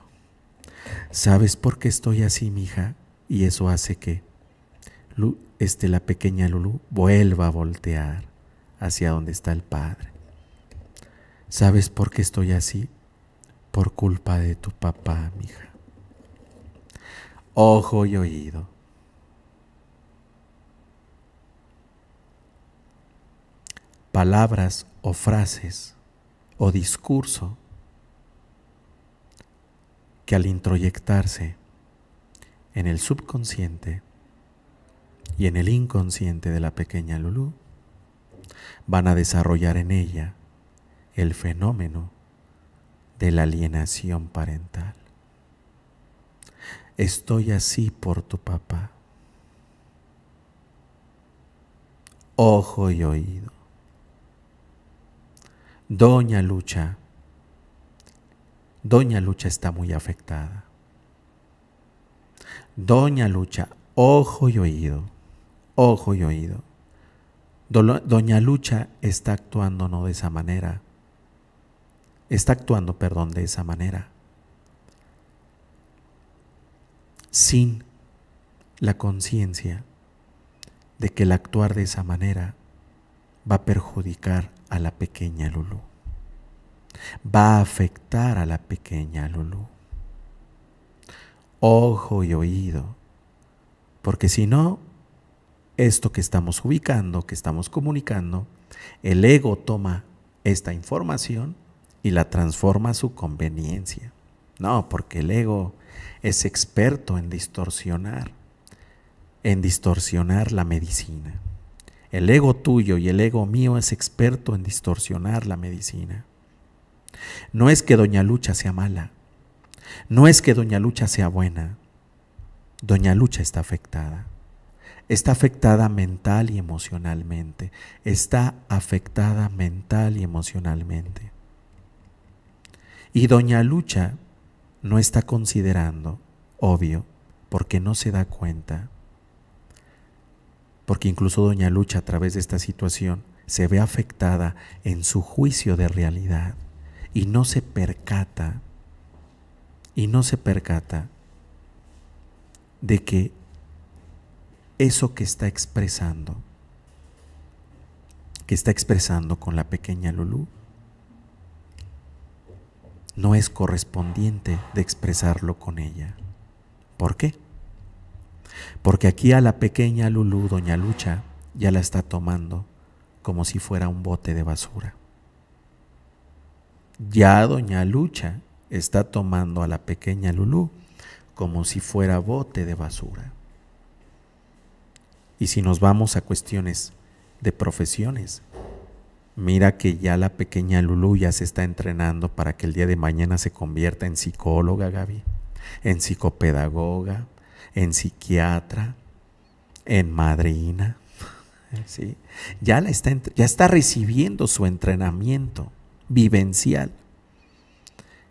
Speaker 3: ¿Sabes por qué estoy así, mija? Y eso hace que Lu, este, la pequeña Lulu vuelva a voltear hacia donde está el padre. ¿Sabes por qué estoy así? por culpa de tu papá, mija. Ojo y oído. Palabras o frases o discurso que al introyectarse en el subconsciente y en el inconsciente de la pequeña Lulú, van a desarrollar en ella el fenómeno de la alienación parental. Estoy así por tu papá. Ojo y oído. Doña Lucha. Doña Lucha está muy afectada. Doña Lucha, ojo y oído. Ojo y oído. Doña Lucha está actuando no de esa manera, está actuando, perdón, de esa manera. Sin la conciencia de que el actuar de esa manera va a perjudicar a la pequeña Lulu. Va a afectar a la pequeña Lulu. Ojo y oído, porque si no, esto que estamos ubicando, que estamos comunicando, el ego toma esta información y la transforma a su conveniencia. No, porque el ego es experto en distorsionar, en distorsionar la medicina. El ego tuyo y el ego mío es experto en distorsionar la medicina. No es que Doña Lucha sea mala, no es que Doña Lucha sea buena. Doña Lucha está afectada. Está afectada mental y emocionalmente. Está afectada mental y emocionalmente. Y doña Lucha no está considerando, obvio, porque no se da cuenta. Porque incluso doña Lucha a través de esta situación se ve afectada en su juicio de realidad y no se percata, y no se percata de que eso que está expresando, que está expresando con la pequeña Lulú, no es correspondiente de expresarlo con ella. ¿Por qué? Porque aquí a la pequeña Lulú, doña Lucha, ya la está tomando como si fuera un bote de basura. Ya doña Lucha está tomando a la pequeña Lulú como si fuera bote de basura. Y si nos vamos a cuestiones de profesiones, Mira que ya la pequeña Lulu ya se está entrenando para que el día de mañana se convierta en psicóloga, Gaby, en psicopedagoga, en psiquiatra, en madrina. Ya, está, ya está recibiendo su entrenamiento vivencial.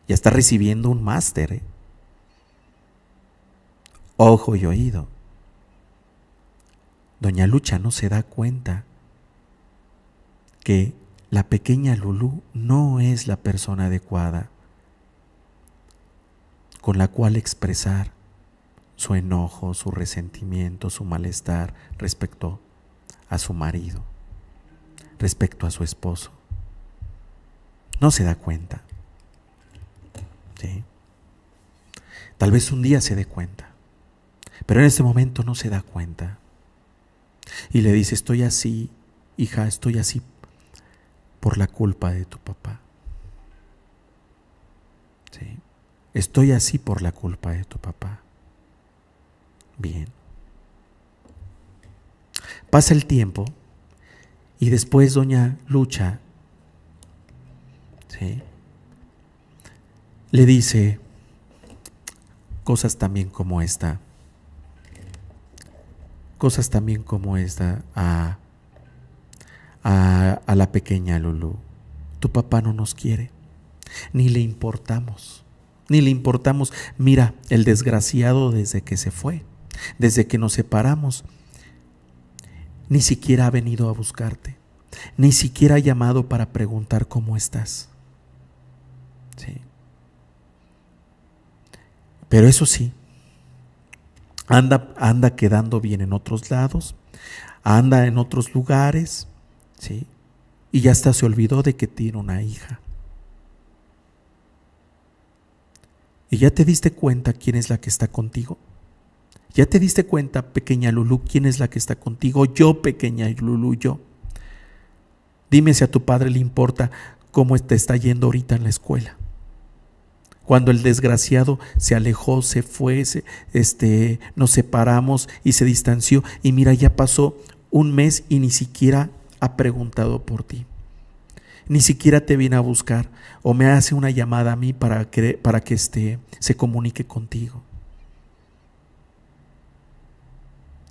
Speaker 3: Ya está recibiendo un máster. ¿eh? Ojo y oído. Doña Lucha no se da cuenta que la pequeña Lulú no es la persona adecuada con la cual expresar su enojo, su resentimiento, su malestar respecto a su marido, respecto a su esposo. No se da cuenta. Tal vez un día se dé cuenta, pero en este momento no se da cuenta. Y le dice, estoy así, hija, estoy así por la culpa de tu papá. Estoy así por la culpa de tu papá. Bien. Pasa el tiempo y después doña Lucha le dice cosas también como esta. Cosas también como esta a a, la pequeña Lulu, tu papá no nos quiere, ni le importamos, ni le importamos. Mira, el desgraciado desde que se fue, desde que nos separamos, ni siquiera ha venido a buscarte, ni siquiera ha llamado para preguntar cómo estás. Sí. Pero eso sí, anda, anda quedando bien en otros lados, anda en otros lugares, ¿sí? Y ya hasta se olvidó de que tiene una hija. ¿Y ya te diste cuenta quién es la que está contigo? ¿Ya te diste cuenta, pequeña Lulú, quién es la que está contigo? Yo, pequeña Lulú, yo. Dime si a tu padre le importa cómo te está yendo ahorita en la escuela. Cuando el desgraciado se alejó, se fue, este, nos separamos y se distanció. Y mira, ya pasó un mes y ni siquiera ha preguntado por ti. Ni siquiera te viene a buscar o me hace una llamada a mí para que, para que este, se comunique contigo.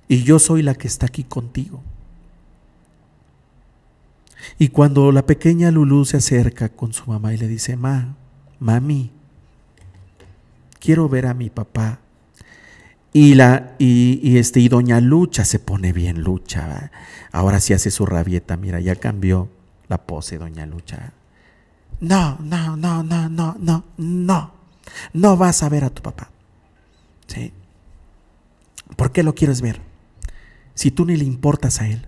Speaker 3: Y yo soy la que está aquí contigo. Y cuando la pequeña Lulú se acerca con su mamá y le dice, Ma, mami, quiero ver a mi papá y, la, y, este, y doña Lucha se pone bien Lucha. Ahora sí hace su rabieta, mira, ya cambió la pose doña Lucha.
Speaker 2: No, no, no, no,
Speaker 3: no, no, no. No vas a ver a tu papá. ¿Sí? ¿Por qué lo quieres ver? Si tú ni le importas a él.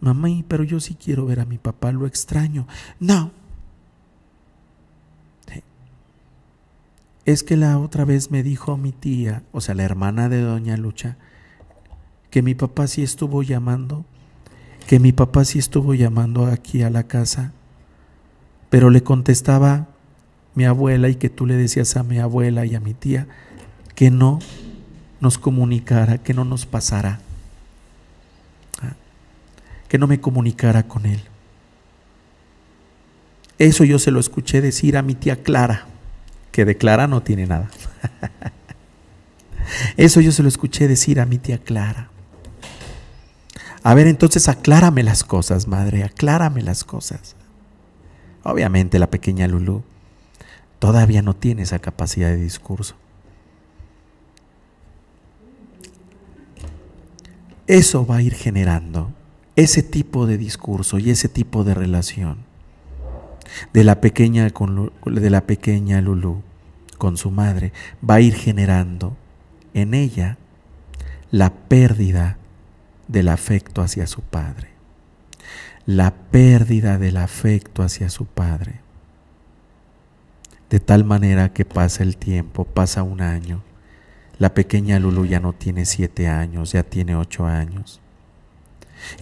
Speaker 3: Mamá, pero yo sí quiero ver a mi papá, lo extraño. No, es que la otra vez me dijo mi tía, o sea, la hermana de doña Lucha, que mi papá sí estuvo llamando, que mi papá sí estuvo llamando aquí a la casa, pero le contestaba mi abuela y que tú le decías a mi abuela y a mi tía que no nos comunicara, que no nos pasara, ¿ah? que no me comunicara con él. Eso yo se lo escuché decir a mi tía Clara que declara no tiene nada. Eso yo se lo escuché decir a mi tía Clara. A ver, entonces aclárame las cosas, madre, aclárame las cosas. Obviamente la pequeña Lulú todavía no tiene esa capacidad de discurso. Eso va a ir generando ese tipo de discurso y ese tipo de relación de la pequeña, de la pequeña Lulú con su madre va a ir generando en ella la pérdida del afecto hacia su padre. La pérdida del afecto hacia su padre. De tal manera que pasa el tiempo, pasa un año. La pequeña Lulu ya no tiene siete años, ya tiene ocho años.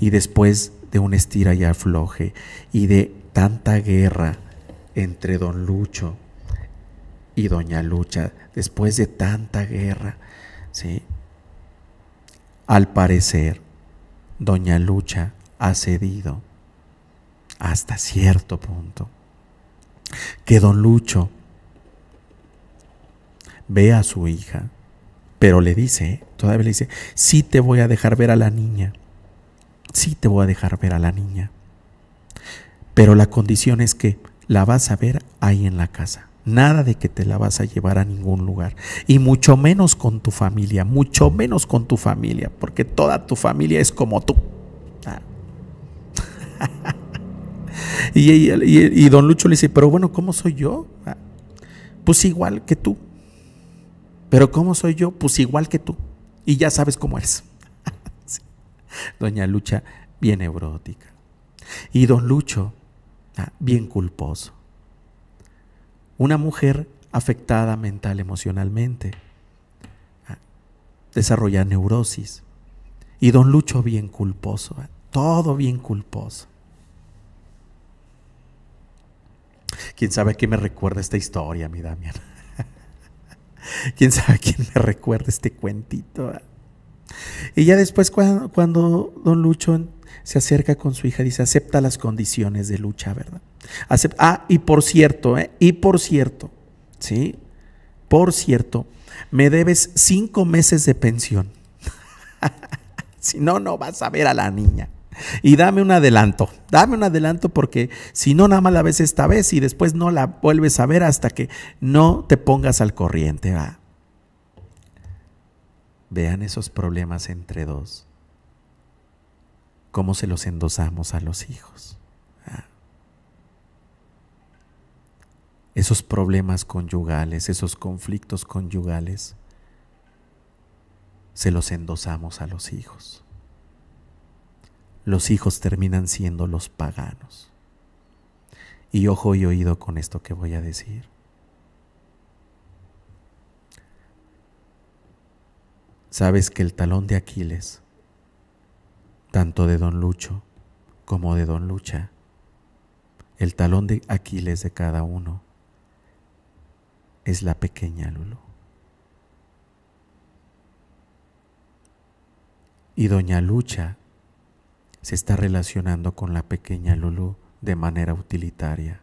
Speaker 3: Y después de un estira y afloje y de tanta guerra entre don Lucho y Doña Lucha después de tanta guerra, ¿sí? Al parecer, Doña Lucha ha cedido hasta cierto punto. Que Don Lucho ve a su hija, pero le dice, todavía le dice, sí te voy a dejar ver a la niña, sí te voy a dejar ver a la niña, pero la condición es que la vas a ver ahí en la casa. Nada de que te la vas a llevar a ningún lugar. Y mucho menos con tu familia, mucho menos con tu familia, porque toda tu familia es como tú. y, don Lucho le dice, pero bueno, ¿cómo soy yo? Ah, pues igual que tú. Pero ¿cómo soy yo? Pues igual que tú. Y ya sabes cómo eres. Doña Lucha, bien neurótica. Y don Lucho, ah, bien culposo una mujer afectada mental, emocionalmente. Ah, desarrolla neurosis. Y don Lucho bien culposo, ah, todo bien culposo. ¿Quién sabe quién me recuerda esta historia, mi Damián? ¿Quién sabe quién me recuerda este cuentito? Ah? Y ya después cuando, cuando don Lucho se acerca con su hija y dice, acepta las condiciones de lucha, ¿verdad? acepta ah, y por cierto, ¿eh? y por cierto, ¿sí? Por cierto, me debes cinco meses de pensión. si no, no vas a ver a la niña. Y dame un adelanto, dame un adelanto porque si no, nada más la ves esta vez y después no la vuelves a ver hasta que no te pongas al corriente. ¿va? Vean esos problemas entre dos cómo se los endosamos a los hijos. ¿ah? Esos problemas conyugales, esos conflictos conyugales, se los endosamos a los hijos. Los hijos terminan siendo los paganos. Y ojo y oído con esto que voy a decir. Sabes que el talón de Aquiles tanto de don Lucho como de don Lucha, el talón de Aquiles de cada uno es la pequeña Lulu. Y doña Lucha se está relacionando con la pequeña Lulu de manera utilitaria.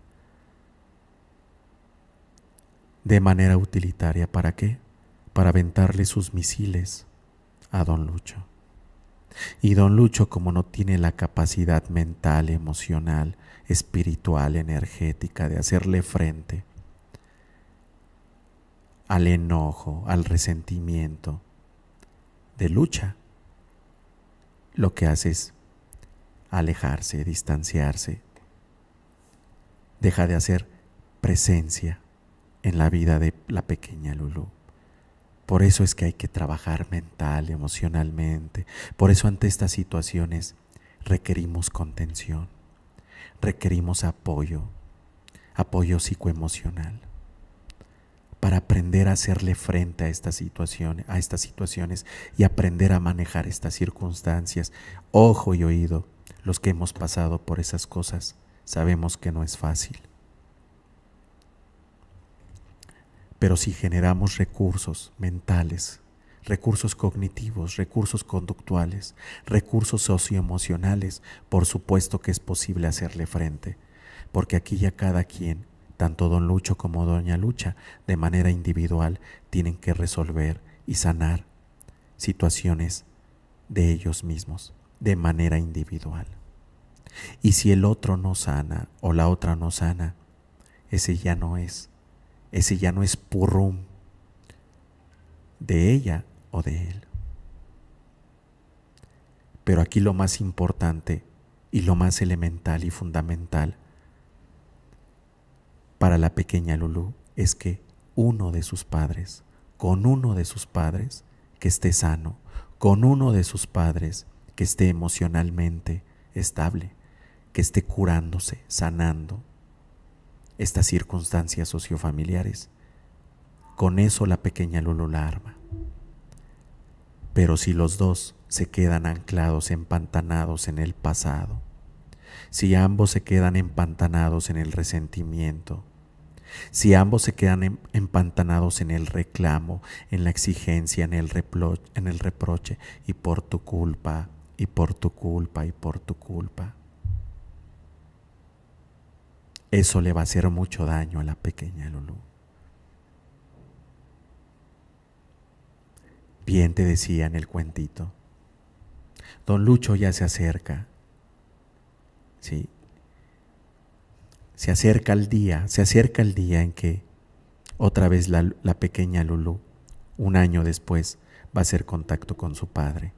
Speaker 3: De manera utilitaria, ¿para qué? Para aventarle sus misiles a don Lucho. Y don Lucho, como no tiene la capacidad mental, emocional, espiritual, energética de hacerle frente al enojo, al resentimiento, de lucha, lo que hace es alejarse, distanciarse, deja de hacer presencia en la vida de la pequeña Lulu. Por eso es que hay que trabajar mental emocionalmente. Por eso ante estas situaciones requerimos contención, requerimos apoyo, apoyo psicoemocional para aprender a hacerle frente a estas situaciones, a estas situaciones y aprender a manejar estas circunstancias. Ojo y oído, los que hemos pasado por esas cosas, sabemos que no es fácil. Pero si generamos recursos mentales, recursos cognitivos, recursos conductuales, recursos socioemocionales, por supuesto que es posible hacerle frente, porque aquí ya cada quien, tanto don Lucho como doña Lucha, de manera individual, tienen que resolver y sanar situaciones de ellos mismos, de manera individual. Y si el otro no sana o la otra no sana, ese ya no es ese ya no es purrum de ella o de él. Pero aquí lo más importante y lo más elemental y fundamental para la pequeña Lulu es que uno de sus padres, con uno de sus padres que esté sano, con uno de sus padres que esté emocionalmente estable, que esté curándose, sanando, estas circunstancias sociofamiliares. Con eso la pequeña Lulu la arma. Pero si los dos se quedan anclados, empantanados en el pasado, si ambos se quedan empantanados en el resentimiento, si ambos se quedan em, empantanados en el reclamo, en la exigencia, en el, en el reproche, y por tu culpa, y por tu culpa, y por tu culpa, eso le va a hacer mucho daño a la pequeña Lulu. Bien te decía en el cuentito. Don Lucho ya se acerca. ¿Sí? Se acerca el día, se acerca el día en que otra vez la, la pequeña Lulu, un año después, va a hacer contacto con su padre.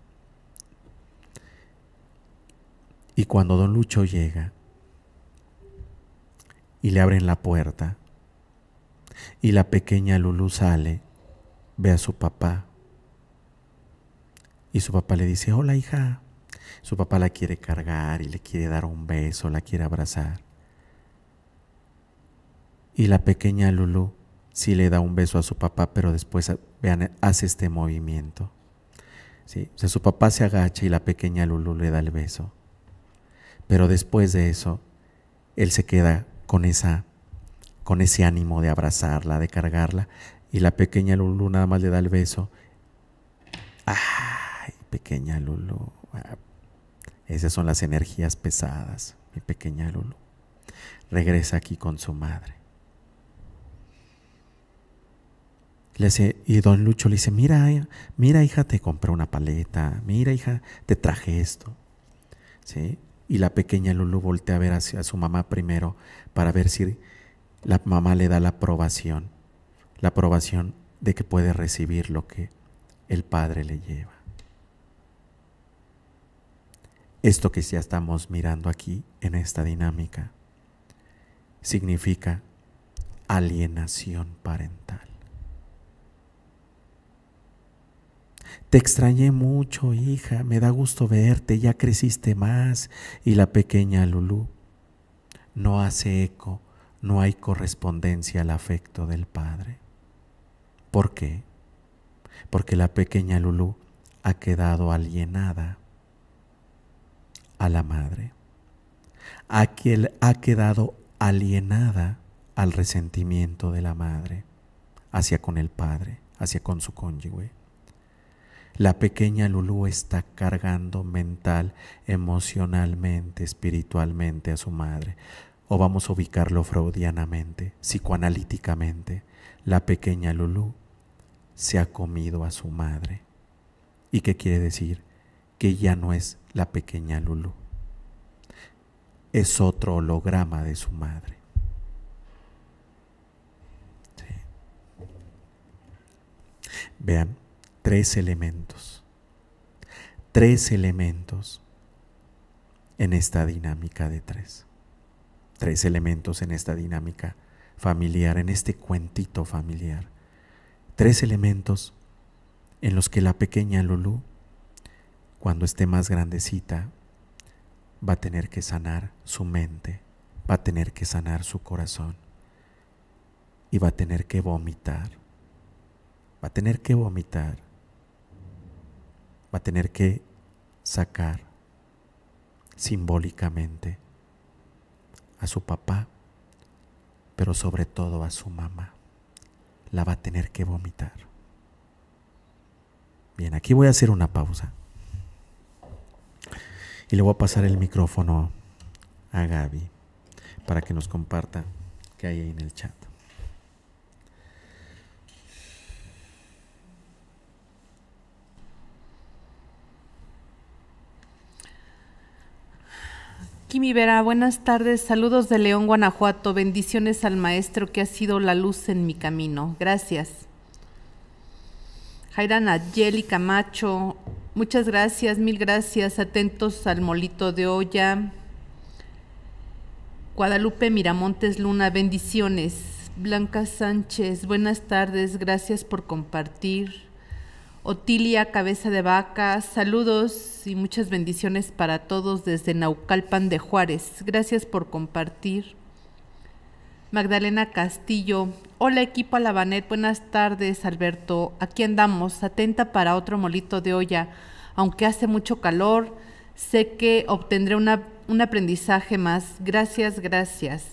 Speaker 3: Y cuando don Lucho llega, y le abren la puerta. Y la pequeña Lulu sale, ve a su papá. Y su papá le dice, hola hija. Su papá la quiere cargar y le quiere dar un beso, la quiere abrazar. Y la pequeña Lulu sí le da un beso a su papá, pero después, ah, vean, hace este movimiento. si O sea, su papá se agacha y la pequeña Lulu le da el beso. Pero después de eso, él se queda con, esa, con ese ánimo de abrazarla, de cargarla. Y la pequeña Lulu nada más le da el beso. ¡Ay, pequeña Lulu! Ah. Esas son las energías pesadas, mi pequeña Lulu. Regresa aquí con su madre. Le y don Lucho le dice, mira, eh, mira hija, te compré una paleta, mira hija, te traje esto. ¿Sí? Y la pequeña Lulu voltea a ver hacia su mamá primero para ver si la mamá le da la aprobación, la aprobación de que puede recibir lo que el padre le lleva. Esto que ya estamos mirando aquí en esta dinámica significa alienación parental. Te extrañé mucho, hija, me da gusto verte, ya creciste más. Y la pequeña Lulú no hace eco, no hay correspondencia al afecto del padre. ¿Por qué? Porque la pequeña Lulú ha quedado alienada a la madre. ha quedado alienada al resentimiento de la madre hacia con el padre, hacia con su cónyuge. La pequeña Lulú está cargando mental, emocionalmente, espiritualmente a su madre. O vamos a ubicarlo freudianamente, psicoanalíticamente. La pequeña Lulú se ha comido a su madre. ¿Y qué quiere decir? Que ya no es la pequeña Lulú. Es otro holograma de su madre. Vean, tres elementos, tres elementos en esta dinámica de tres, tres elementos en esta dinámica familiar, en este cuentito familiar, tres elementos en los que la pequeña Lulú, cuando esté más grandecita, va a tener que sanar su mente, va a tener que sanar su corazón y va a tener que vomitar, va a tener que vomitar va a tener que sacar simbólicamente a su papá, pero sobre todo a su mamá. La va a tener que vomitar. Bien, aquí voy a hacer una pausa. Y le voy a pasar el micrófono a Gaby para que nos comparta qué hay en el chat.
Speaker 1: Kimi buenas tardes. Saludos de León, Guanajuato. Bendiciones al maestro que ha sido la luz en mi camino. Gracias. Jaira Nayeli Camacho, muchas gracias, mil gracias. Atentos al molito de olla. Guadalupe Miramontes Luna, bendiciones. Blanca Sánchez, buenas tardes, gracias por compartir. Otilia Cabeza de Vaca, saludos y muchas bendiciones para todos desde Naucalpan de Juárez. Gracias por compartir. Magdalena Castillo, hola equipo Alabanet, buenas tardes Alberto, aquí andamos, atenta para otro molito de olla, aunque hace mucho calor, sé que obtendré un aprendizaje más. Gracias, gracias.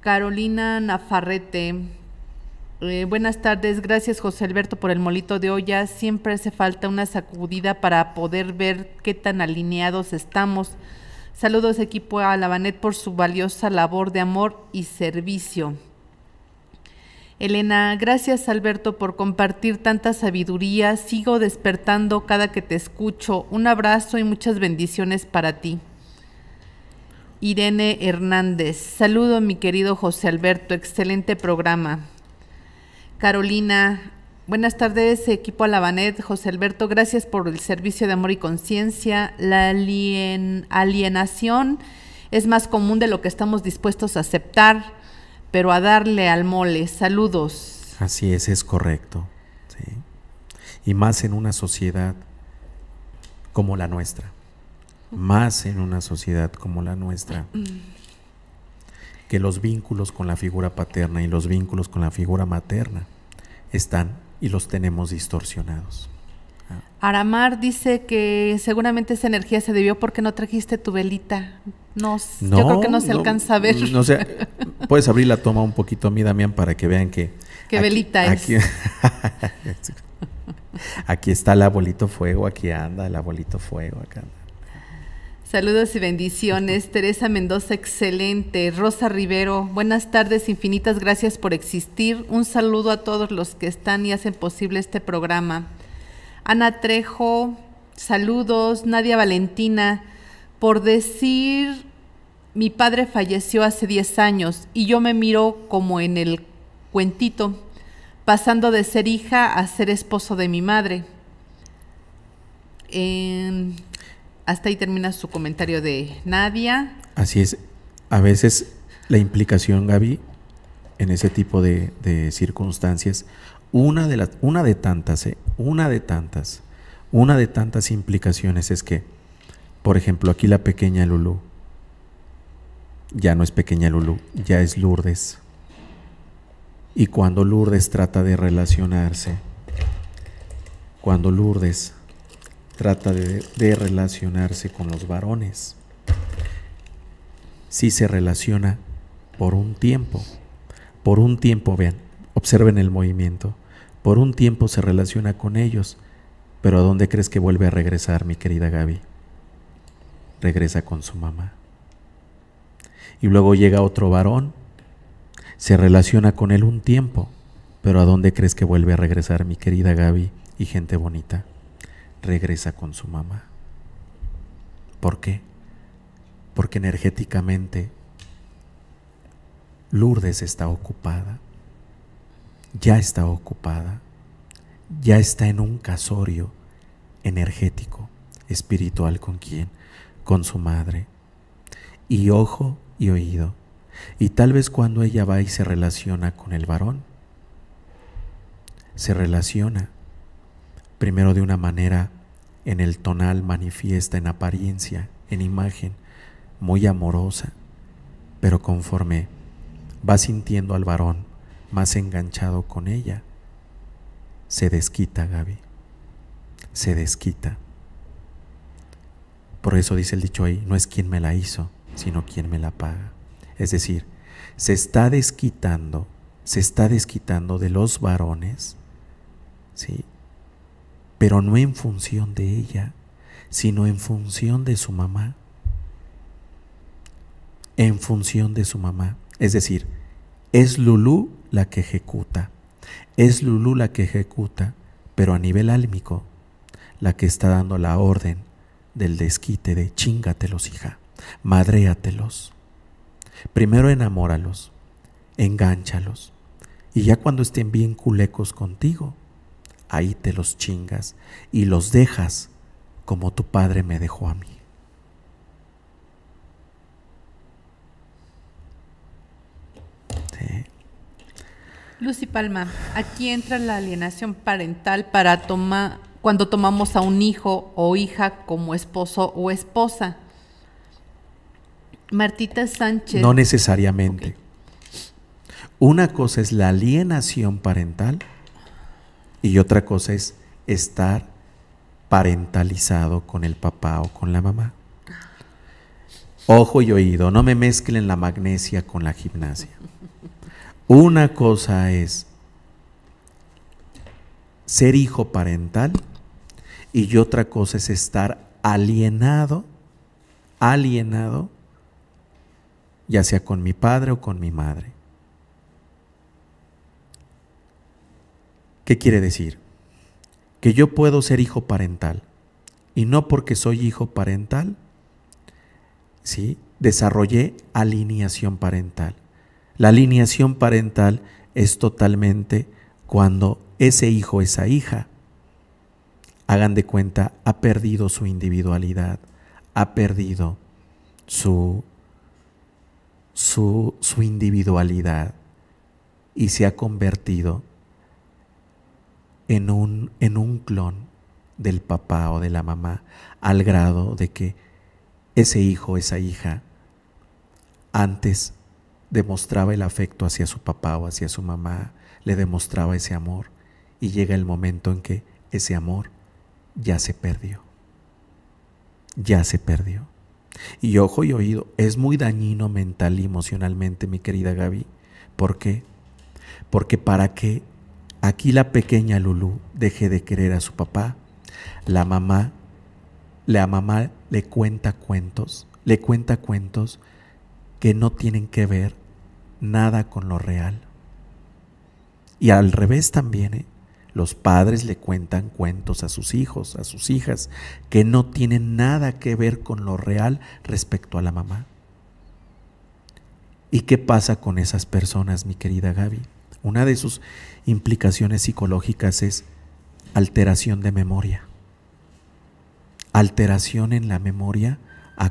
Speaker 1: Carolina Nafarrete, eh, buenas tardes, gracias José Alberto por el molito de olla. Siempre hace falta una sacudida para poder ver qué tan alineados estamos. Saludos equipo a por su valiosa labor de amor y servicio. Elena, gracias Alberto por compartir tanta sabiduría. Sigo despertando cada que te escucho. Un abrazo y muchas bendiciones para ti. Irene Hernández, saludo mi querido José Alberto, excelente programa. Carolina, buenas tardes, equipo Alabanet, José Alberto, gracias por el servicio de amor y conciencia. La alienación es más común de lo que estamos dispuestos a aceptar, pero a darle al mole. Saludos.
Speaker 3: Así es, es correcto. ¿sí? Y más en una sociedad como la nuestra. Más en una sociedad como la nuestra. Mm que los vínculos con la figura paterna y los vínculos con la figura materna están y los tenemos distorsionados.
Speaker 1: Aramar dice que seguramente esa energía se debió porque no trajiste tu velita. No, yo creo que no se alcanza a ver.
Speaker 3: puedes abrir la toma un poquito a mí, Damián, para que vean que. ¿Qué velita es? Aquí, está el abuelito fuego, aquí anda el abuelito fuego, acá anda.
Speaker 1: Saludos y bendiciones. Teresa Mendoza, excelente. Rosa Rivero, buenas tardes, infinitas gracias por existir. Un saludo a todos los que están y hacen posible este programa. Ana Trejo, saludos. Nadia Valentina, por decir, mi padre falleció hace 10 años y yo me miro como en el cuentito, pasando de ser hija a ser esposo de mi madre. Hasta ahí termina su comentario de Nadia.
Speaker 3: Así es. A veces la implicación, Gaby, en ese tipo de, circunstancias, una de, las, una de tantas, ¿eh? una de tantas, una de tantas implicaciones es que, por ejemplo, aquí la pequeña Lulu, ya no es pequeña Lulu, ya es Lourdes. Y cuando Lourdes trata de relacionarse, cuando Lourdes trata de, relacionarse con los varones. Si se relaciona por un tiempo, por un tiempo, vean, observen el movimiento, por un tiempo se relaciona con ellos, pero ¿a dónde crees que vuelve a regresar mi querida Gaby? Regresa con su mamá. Y luego llega otro varón, se relaciona con él un tiempo, pero ¿a dónde crees que vuelve a regresar mi querida Gaby y gente bonita? regresa con su mamá. ¿Por qué? Porque energéticamente Lourdes está ocupada, ya está ocupada, ya está en un casorio energético, espiritual con quién, con su madre. Y ojo y oído. Y tal vez cuando ella va y se relaciona con el varón, se relaciona primero de una manera en el tonal manifiesta en apariencia, en imagen, muy amorosa, pero conforme va sintiendo al varón más enganchado con ella, se desquita Gaby, se desquita. Por eso dice el dicho ahí, no es quien me la hizo, sino quien me la paga. Es decir, se está desquitando, se está desquitando de los varones, ¿sí? pero no en función de ella, sino en función de su mamá. En función de su mamá. Es decir, es Lulú la que ejecuta. Es Lulú la que ejecuta, pero a nivel álmico, la que está dando la orden del desquite de chingatelos, hija, madréatelos. Primero enamóralos, engánchalos, y ya cuando estén bien culecos contigo, ahí te los chingas y los dejas como tu padre me dejó a mí.
Speaker 1: Lucy Palma, aquí entra la alienación parental para tomar cuando tomamos a un hijo o hija como esposo o esposa. Martita Sánchez. No
Speaker 3: necesariamente. Una cosa es la alienación parental y otra cosa es estar parentalizado con el papá o con la mamá. Ojo y oído, no me mezclen la magnesia con la gimnasia. Una cosa es ser hijo parental y otra cosa es estar alienado, alienado, ya sea con mi padre o con mi madre. ¿Qué quiere decir? Que yo puedo ser hijo parental y no porque soy hijo parental, ¿sí? desarrollé alineación parental. La alineación parental es totalmente cuando ese hijo, esa hija, hagan de cuenta, ha perdido su individualidad, ha perdido su, su, su individualidad y se ha convertido en un, en un clon del papá o de la mamá al grado de que ese hijo, esa hija, antes demostraba el afecto hacia su papá o hacia su mamá, le demostraba ese amor y llega el momento en que ese amor ya se perdió, ya se perdió. Y ojo y oído, es muy dañino mental y emocionalmente, mi querida Gaby. ¿Por qué? Porque para que Aquí la pequeña Lulu deje de querer a su papá. La mamá, la mamá le cuenta cuentos, le cuenta cuentos que no tienen que ver nada con lo real. Y al revés también, ¿eh? los padres le cuentan cuentos a sus hijos, a sus hijas, que no tienen nada que ver con lo real respecto a la mamá. ¿Y qué pasa con esas personas, mi querida Gaby? Una de sus implicaciones psicológicas es alteración de memoria. Alteración en la memoria a,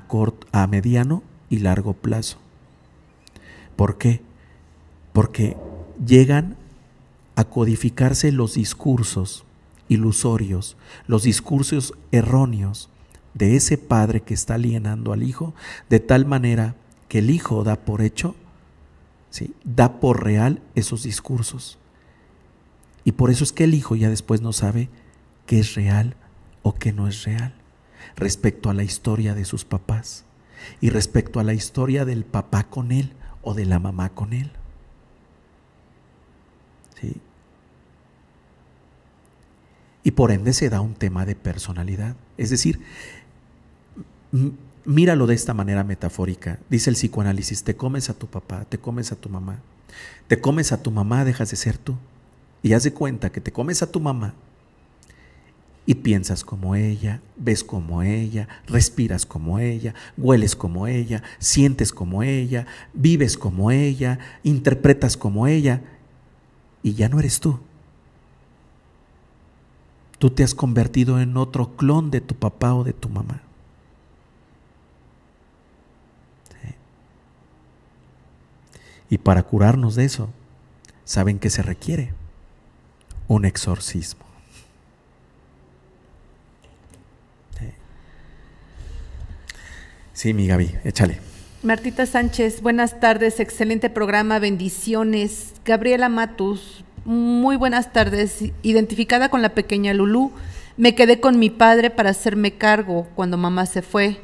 Speaker 3: a mediano y largo plazo. ¿Por qué? Porque llegan a codificarse los discursos ilusorios, los discursos erróneos de ese padre que está alienando al hijo, de tal manera que el hijo da por hecho da por real esos discursos. Y por eso es que el hijo ya después no sabe qué es real o qué no es real respecto a la historia de sus papás y respecto a la historia del papá con él o de la mamá con él. Y por ende se da un tema de personalidad. Es decir, Míralo de esta manera metafórica. Dice el psicoanálisis, te comes a tu papá, te comes a tu mamá. Te comes a tu mamá, dejas de ser tú. Y haz de cuenta que te comes a tu mamá y piensas como ella, ves como ella, respiras como ella, hueles como ella, sientes como ella, vives como ella, interpretas como ella y ya no eres tú. Tú te has convertido en otro clon de tu papá o de tu mamá. Y para curarnos de eso, ¿saben que se requiere? Un exorcismo. Sí, mi Gaby, échale.
Speaker 1: Martita Sánchez, buenas tardes, excelente programa, bendiciones. Gabriela Matus, muy buenas tardes, identificada con la pequeña Lulú. Me quedé con mi padre para hacerme cargo cuando mamá se fue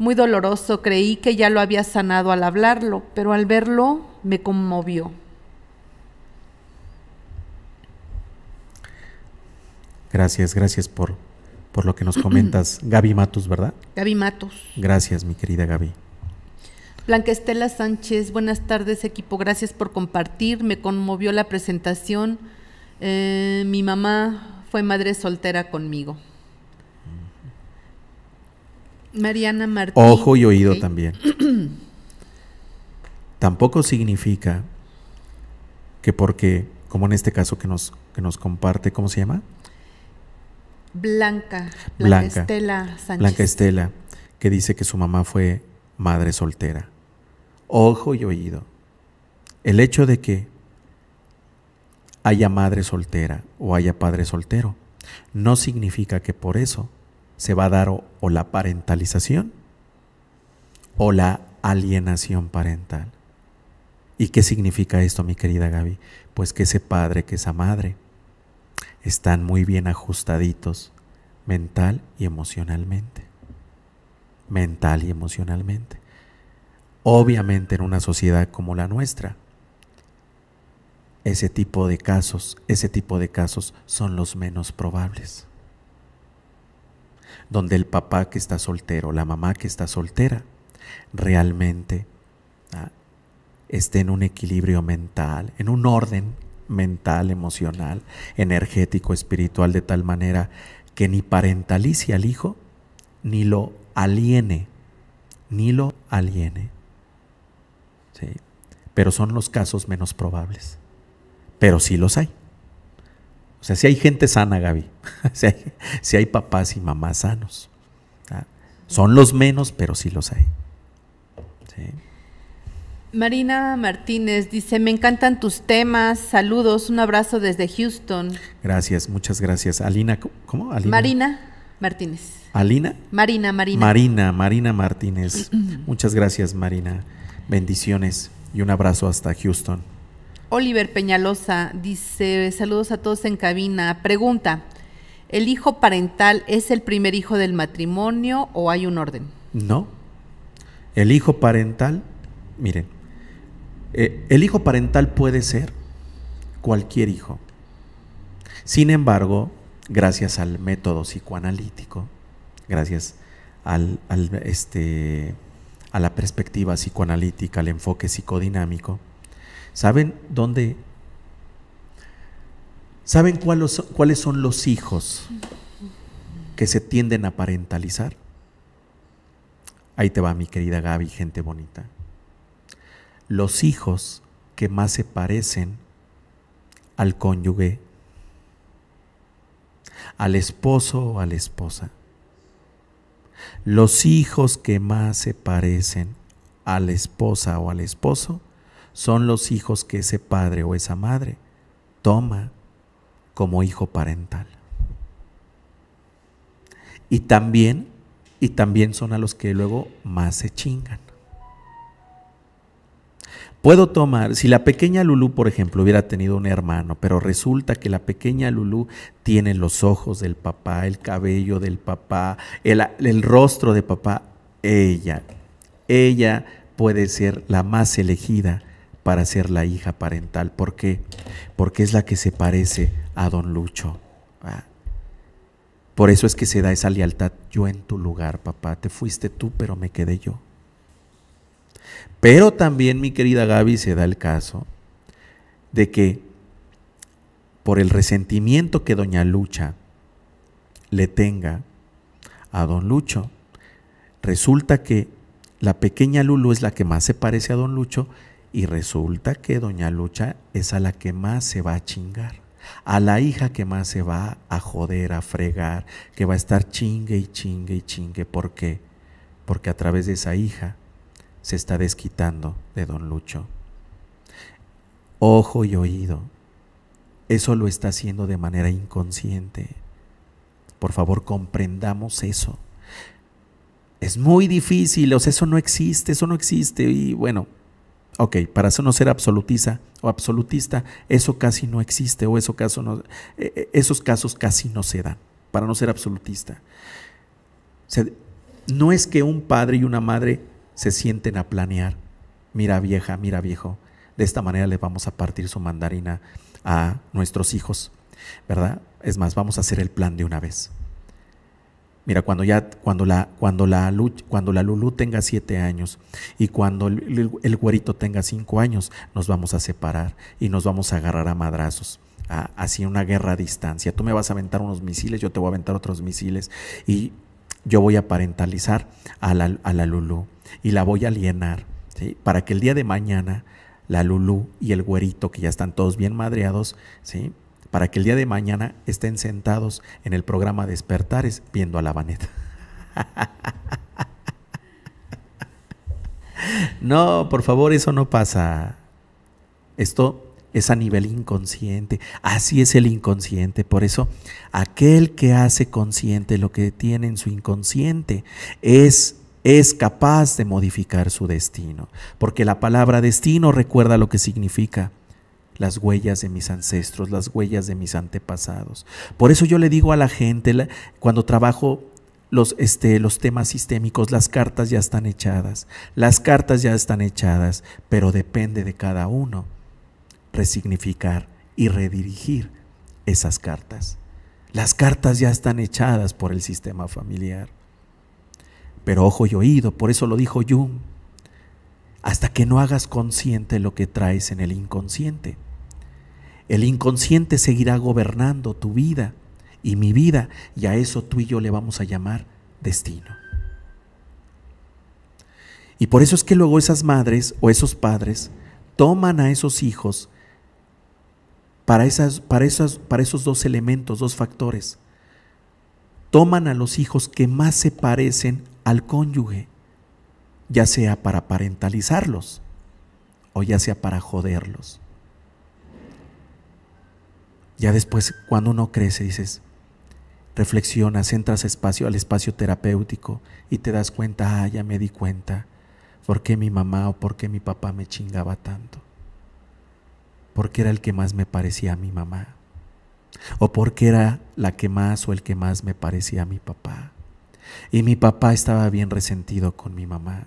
Speaker 1: muy doloroso. Creí que ya lo había sanado al hablarlo, pero al verlo me conmovió.
Speaker 3: Gracias, gracias por, por lo que nos comentas. Gaby Matos, ¿verdad? Gaby Matos. Gracias, mi querida Gaby.
Speaker 1: Blanca Estela Sánchez, buenas tardes equipo, gracias por compartir, me conmovió la presentación. Eh, mi mamá fue madre soltera conmigo. Mariana Martínez. Ojo y oído también.
Speaker 3: Tampoco significa que porque, como en este caso que nos, que nos comparte, ¿cómo se llama?
Speaker 1: Blanca, Blanca, Blanca Estela Blanca
Speaker 3: Estela, que dice que su mamá fue madre soltera. Ojo y oído. El hecho de que haya madre soltera o haya padre soltero no significa que por eso se va a dar o, la parentalización o la alienación parental. ¿Y qué significa esto, mi querida Gaby? Pues que ese padre, que esa madre, están muy bien ajustaditos mental y emocionalmente. Mental y emocionalmente. Obviamente en una sociedad como la nuestra, ese tipo de casos, ese tipo de casos son los menos probables donde el papá que está soltero, la mamá que está soltera, realmente ah, esté en un equilibrio mental, en un orden mental, emocional, energético, espiritual, de tal manera que ni parentalice al hijo, ni lo aliene, ni lo aliene. ¿Sí? Pero son los casos menos probables. Pero sí los hay. O sea, si hay gente sana, Gaby. si, hay, papás y mamás sanos. ¿Ah? Son los menos, pero sí los hay.
Speaker 1: Marina Martínez dice, me encantan tus temas, saludos, un abrazo desde Houston.
Speaker 3: Gracias, muchas gracias. Alina, ¿cómo? Marina Martínez. ¿Alina? Marina, Marina. Marina, Marina Martínez. muchas gracias, Marina. Bendiciones y un abrazo hasta Houston.
Speaker 1: Oliver Peñalosa dice, saludos a todos en cabina. Pregunta, ¿el hijo parental es el primer hijo del matrimonio o hay un orden?
Speaker 3: No. El hijo parental, miren, eh, el hijo parental puede ser cualquier hijo. Sin embargo, gracias al método psicoanalítico, gracias al, al este, a la perspectiva psicoanalítica, al enfoque psicodinámico, ¿Saben dónde? ¿Saben cuáles son los hijos que se tienden a parentalizar? Ahí te va mi querida Gaby, gente bonita. Los hijos que más se parecen al cónyuge, al esposo o a la esposa. Los hijos que más se parecen a la esposa o al esposo son los hijos que ese padre o esa madre toma como hijo parental. Y también, y también son a los que luego más se chingan. Puedo tomar, si la pequeña Lulú, por ejemplo, hubiera tenido un hermano, pero resulta que la pequeña Lulú tiene los ojos del papá, el cabello del papá, el, el rostro de papá, ella, ella puede ser la más elegida para ser la hija parental. ¿Por qué? Porque es la que se parece a don Lucho. Por eso es que se da esa lealtad. Yo en tu lugar, papá. Te fuiste tú, pero me quedé yo. Pero también, mi querida Gaby, se da el caso de que por el resentimiento que doña Lucha le tenga a don Lucho, resulta que la pequeña Lulu es la que más se parece a don Lucho y resulta que doña Lucha es a la que más se va a chingar, a la hija que más se va a joder, a fregar, que va a estar chingue y chingue y chingue. ¿Por qué? Porque a través de esa hija se está desquitando de don Lucho. Ojo y oído, eso lo está haciendo de manera inconsciente. Por favor, comprendamos eso. Es muy difícil, o sea, eso no existe, eso no existe. Y bueno, Ok, para eso no ser absolutista o absolutista, eso casi no existe o eso caso no, e, e, esos casos casi no se dan, para no ser absolutista. no es que un padre y una madre se sienten a planear, mira vieja, mira viejo, de esta manera le vamos a partir su mandarina a nuestros hijos, ¿verdad? Es más, vamos a hacer el plan de una vez. Mira, cuando ya, cuando la, cuando la, Lulu tenga siete años y cuando el, güerito tenga cinco años, nos vamos a separar y nos vamos a agarrar a madrazos así una guerra a distancia. Tú me vas a aventar unos misiles, yo te voy a aventar otros misiles y yo voy a parentalizar a la, Lulu y la voy a alienar para que el día de mañana la Lulu y el güerito, que ya están todos bien madreados, ¿sí? para que el día de mañana estén sentados en el programa Despertares viendo a la baneta. No, por favor, eso no pasa. Esto es a nivel inconsciente. Así es el inconsciente. Por eso, aquel que hace consciente lo que tiene en su inconsciente es es capaz de modificar su destino, porque la palabra destino recuerda lo que significa las huellas de mis ancestros, las huellas de mis antepasados. Por eso yo le digo a la gente, cuando trabajo los, este, los temas sistémicos, las cartas ya están echadas, las cartas ya están echadas, pero depende de cada uno resignificar y redirigir esas cartas. Las cartas ya están echadas por el sistema familiar. Pero ojo y oído, por eso lo dijo Jung, hasta que no hagas consciente lo que traes en el inconsciente. El inconsciente seguirá gobernando tu vida y mi vida, y a eso tú y yo le vamos a llamar destino. Y por eso es que luego esas madres o esos padres toman a esos hijos para, esas, esos dos elementos, dos factores. Toman a los hijos que más se parecen al cónyuge, ya sea para parentalizarlos o ya sea para joderlos. Ya después, cuando uno crece, dices, reflexionas, entras espacio, al espacio terapéutico y te das cuenta, ah, ya me di cuenta, por qué mi mamá o por qué mi papá me chingaba tanto, porque era el que más me parecía a mi mamá, o porque era la que más o el que más me parecía a mi papá. Y mi papá estaba bien resentido con mi mamá,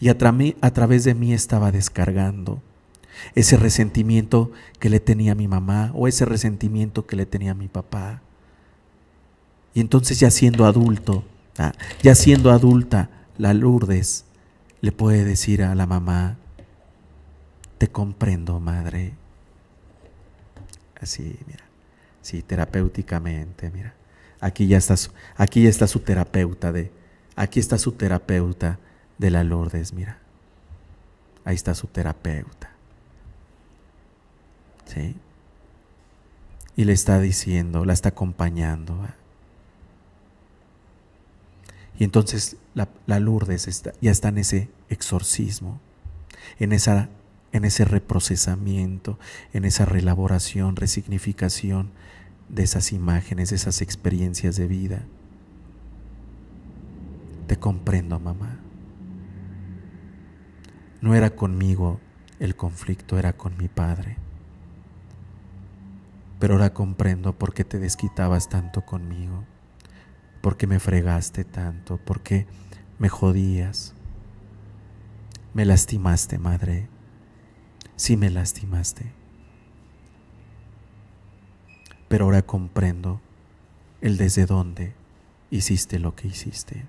Speaker 3: y a través de mí estaba descargando ese resentimiento que le tenía mi mamá o ese resentimiento que le tenía mi papá. Y entonces ya siendo adulto, ah, ya siendo adulta, la Lourdes le puede decir a la mamá, te comprendo, madre. Así, mira. Sí, terapéuticamente, mira. Aquí ya está aquí está su terapeuta de aquí está su terapeuta de la Lourdes, mira. Ahí está su terapeuta. Y le está diciendo, la está acompañando. Y entonces la, la Lourdes está, ya está en ese exorcismo, en, esa, en ese reprocesamiento, en esa relaboración, resignificación de esas imágenes, de esas experiencias de vida. Te comprendo, mamá. No era conmigo el conflicto, era con mi padre pero ahora comprendo por qué te desquitabas tanto conmigo, por qué me fregaste tanto, por qué me jodías. Me lastimaste, madre. Sí me lastimaste. Pero ahora comprendo el desde dónde hiciste lo que hiciste.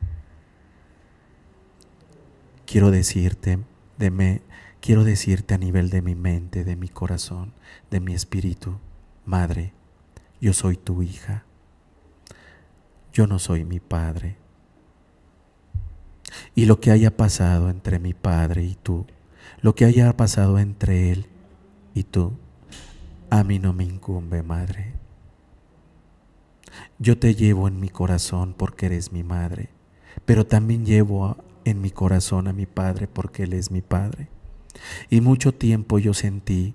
Speaker 3: Quiero decirte, de quiero decirte a nivel de mi mente, de mi corazón, de mi espíritu, Madre, yo soy tu hija, yo no soy mi padre. Y lo que haya pasado entre mi padre y tú, lo que haya pasado entre él y tú, a mí no me incumbe, madre. Yo te llevo en mi corazón porque eres mi madre, pero también llevo en mi corazón a mi padre porque él es mi padre. Y mucho tiempo yo sentí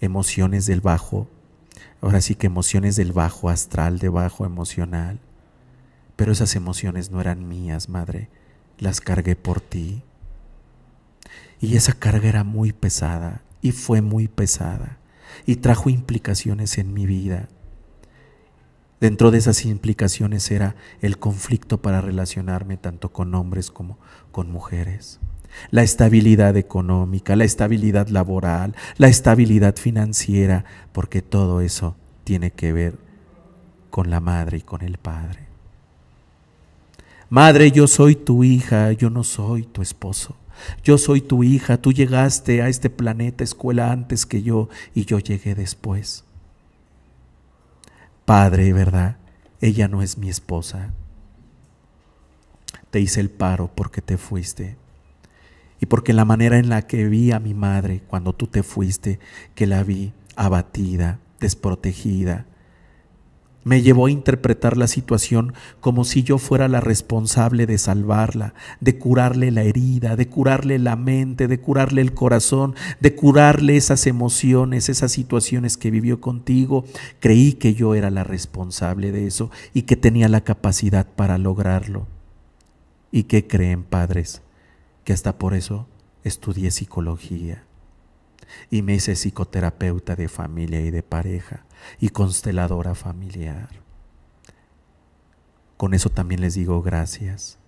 Speaker 3: emociones del bajo ahora sí que emociones del bajo astral, de bajo emocional. Pero esas emociones no eran mías, madre, las cargué por ti. Y esa carga era muy pesada, y fue muy pesada, y trajo implicaciones en mi vida. Dentro de esas implicaciones era el conflicto para relacionarme tanto con hombres como con mujeres la estabilidad económica, la estabilidad laboral, la estabilidad financiera, porque todo eso tiene que ver con la madre y con el padre. Madre, yo soy tu hija, yo no soy tu esposo. Yo soy tu hija, tú llegaste a este planeta escuela antes que yo y yo llegué después. Padre, ¿verdad? Ella no es mi esposa. Te hice el paro porque te fuiste y porque la manera en la que vi a mi madre cuando tú te fuiste, que la vi abatida, desprotegida, me llevó a interpretar la situación como si yo fuera la responsable de salvarla, de curarle la herida, de curarle la mente, de curarle el corazón, de curarle esas emociones, esas situaciones que vivió contigo. Creí que yo era la responsable de eso y que tenía la capacidad para lograrlo. ¿Y qué creen, padres? que hasta por eso estudié psicología y me hice psicoterapeuta de familia y de pareja y consteladora familiar. Con eso también les digo gracias,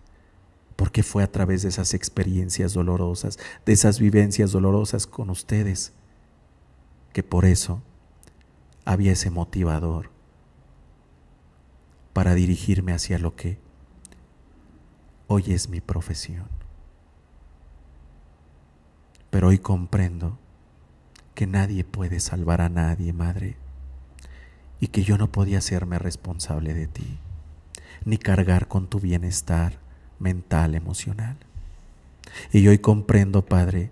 Speaker 3: porque fue a través de esas experiencias dolorosas, de esas vivencias dolorosas con ustedes, que por eso había ese motivador para dirigirme hacia lo que hoy es mi profesión. Pero hoy comprendo que nadie puede salvar a nadie, Madre, y que yo no podía hacerme responsable de ti, ni cargar con tu bienestar mental, emocional. Y hoy comprendo, Padre,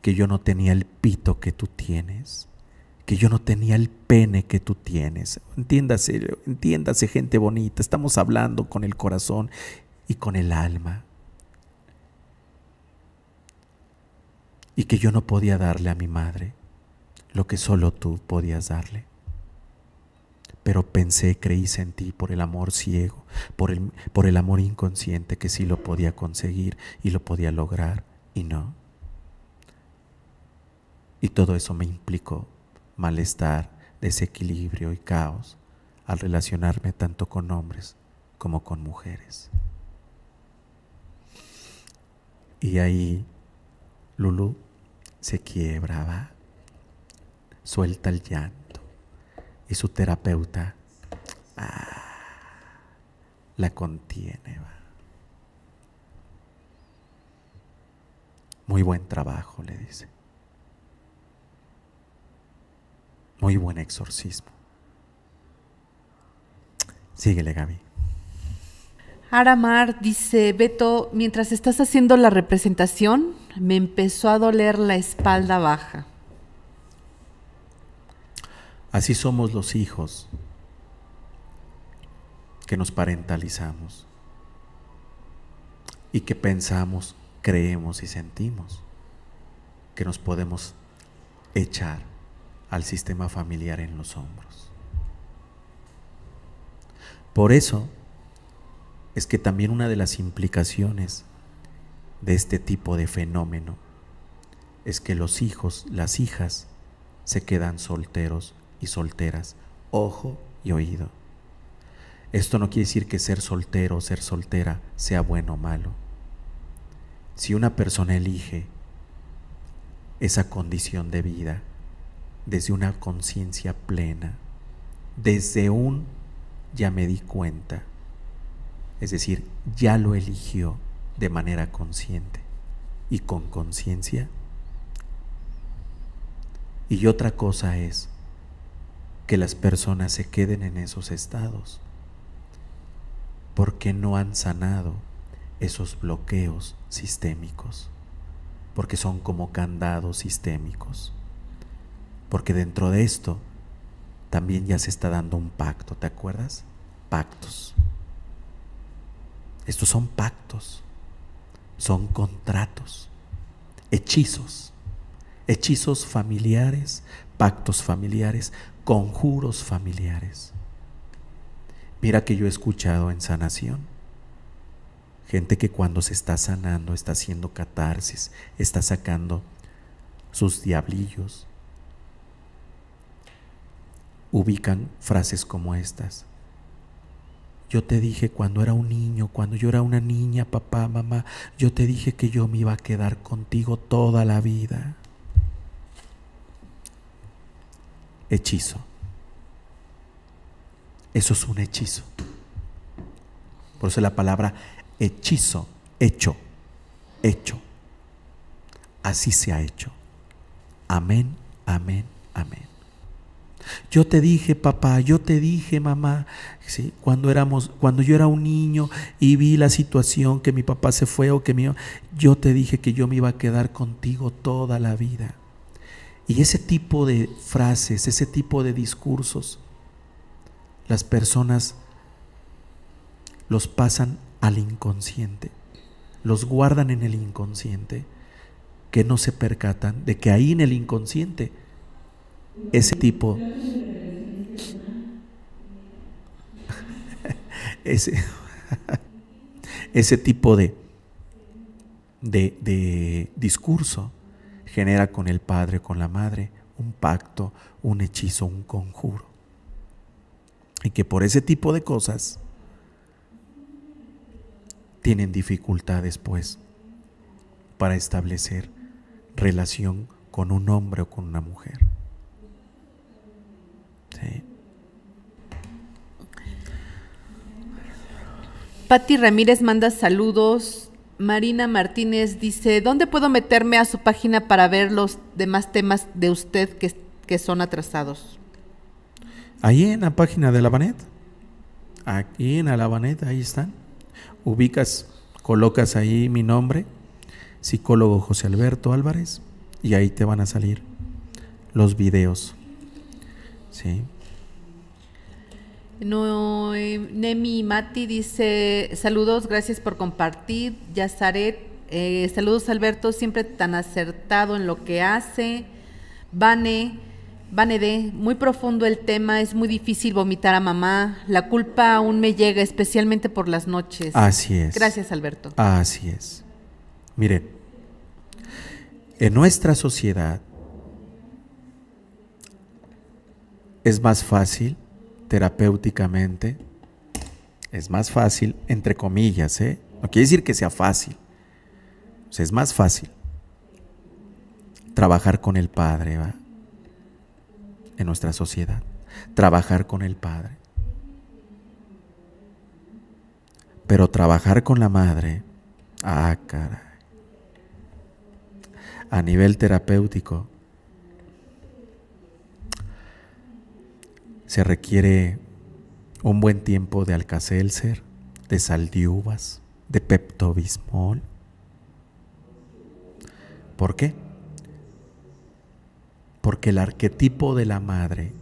Speaker 3: que yo no tenía el pito que tú tienes, que yo no tenía el pene que tú tienes. Entiéndase, entiéndase gente bonita, estamos hablando con el corazón y con el alma. y que yo no podía darle a mi madre lo que solo tú podías darle. Pero pensé, creí, ti por el amor ciego, por el, por el amor inconsciente que sí lo podía conseguir y lo podía lograr y no. Y todo eso me implicó malestar, desequilibrio y caos al relacionarme tanto con hombres como con mujeres. Y ahí, Lulu se va, suelta el llanto y su terapeuta ah, la contiene. Va. Muy buen trabajo, le dice. Muy buen exorcismo. Síguele, Gaby.
Speaker 1: Aramar dice, Beto, mientras estás haciendo la representación, me empezó a doler la espalda baja.
Speaker 3: Así somos los hijos que nos parentalizamos y que pensamos, creemos y sentimos que nos podemos echar al sistema familiar en los hombros. Por eso es que también una de las implicaciones de este tipo de fenómeno es que los hijos, las hijas, se quedan solteros y solteras, ojo y oído. Esto no quiere decir que ser soltero o ser soltera sea bueno o malo. Si una persona elige esa condición de vida desde una conciencia plena, desde un ya me di cuenta, es decir, ya lo eligió, de manera consciente y con conciencia. Y otra cosa es que las personas se queden en esos estados porque no han sanado esos bloqueos sistémicos, porque son como candados sistémicos, porque dentro de esto también ya se está dando un pacto, ¿te acuerdas? Pactos. Estos son pactos son contratos, hechizos, hechizos familiares, pactos familiares, conjuros familiares. Mira que yo he escuchado en sanación, gente que cuando se está sanando, está haciendo catarsis, está sacando sus diablillos, ubican frases como estas. Yo te dije cuando era un niño, cuando yo era una niña, papá, mamá, yo te dije que yo me iba a quedar contigo toda la vida. Hechizo. Eso es un hechizo. Por eso la palabra hechizo, hecho, hecho. Así se ha hecho. Amén, amén, amén. Yo te dije, papá, yo te dije, mamá, ¿sí? cuando éramos, cuando yo era un niño y vi la situación que mi papá se fue o que mío, yo te dije que yo me iba a quedar contigo toda la vida. Y ese tipo de frases, ese tipo de discursos, las personas los pasan al inconsciente, los guardan en el inconsciente, que no se percatan de que ahí en el inconsciente ese tipo, ese, ese tipo de, de, discurso genera con el padre, con la madre, un pacto, un hechizo, un conjuro. Y que por ese tipo de cosas tienen dificultades, pues, para establecer relación con un hombre o con una mujer. Sí.
Speaker 1: Patti Ramírez manda saludos. Marina Martínez dice, ¿dónde puedo meterme a su página para ver los demás temas de usted que, que son atrasados?
Speaker 3: Ahí en la página de Alabanet. Aquí en Alabanet, ahí están. Ubicas, colocas ahí mi nombre, psicólogo José Alberto Álvarez, y ahí te van a salir los videos. Sí.
Speaker 1: No, eh, Nemi Mati dice, saludos, gracias por compartir. Yazaret, eh, saludos Alberto, siempre tan acertado en lo que hace. Vane, Vane de, muy profundo el tema, es muy difícil vomitar a mamá. La culpa aún me llega, especialmente por las noches. Así es. Gracias Alberto.
Speaker 3: Así es. Miren, en nuestra sociedad es más fácil terapéuticamente, es más fácil, entre comillas, ¿eh? no quiere decir que sea fácil, es más fácil trabajar con el Padre ¿va? en nuestra sociedad, trabajar con el Padre. Pero trabajar con la madre, ah, caray. A nivel terapéutico, Se requiere un buen tiempo de alcacelcer, de sal de uvas, de peptobismol. ¿Por qué? Porque el arquetipo de la madre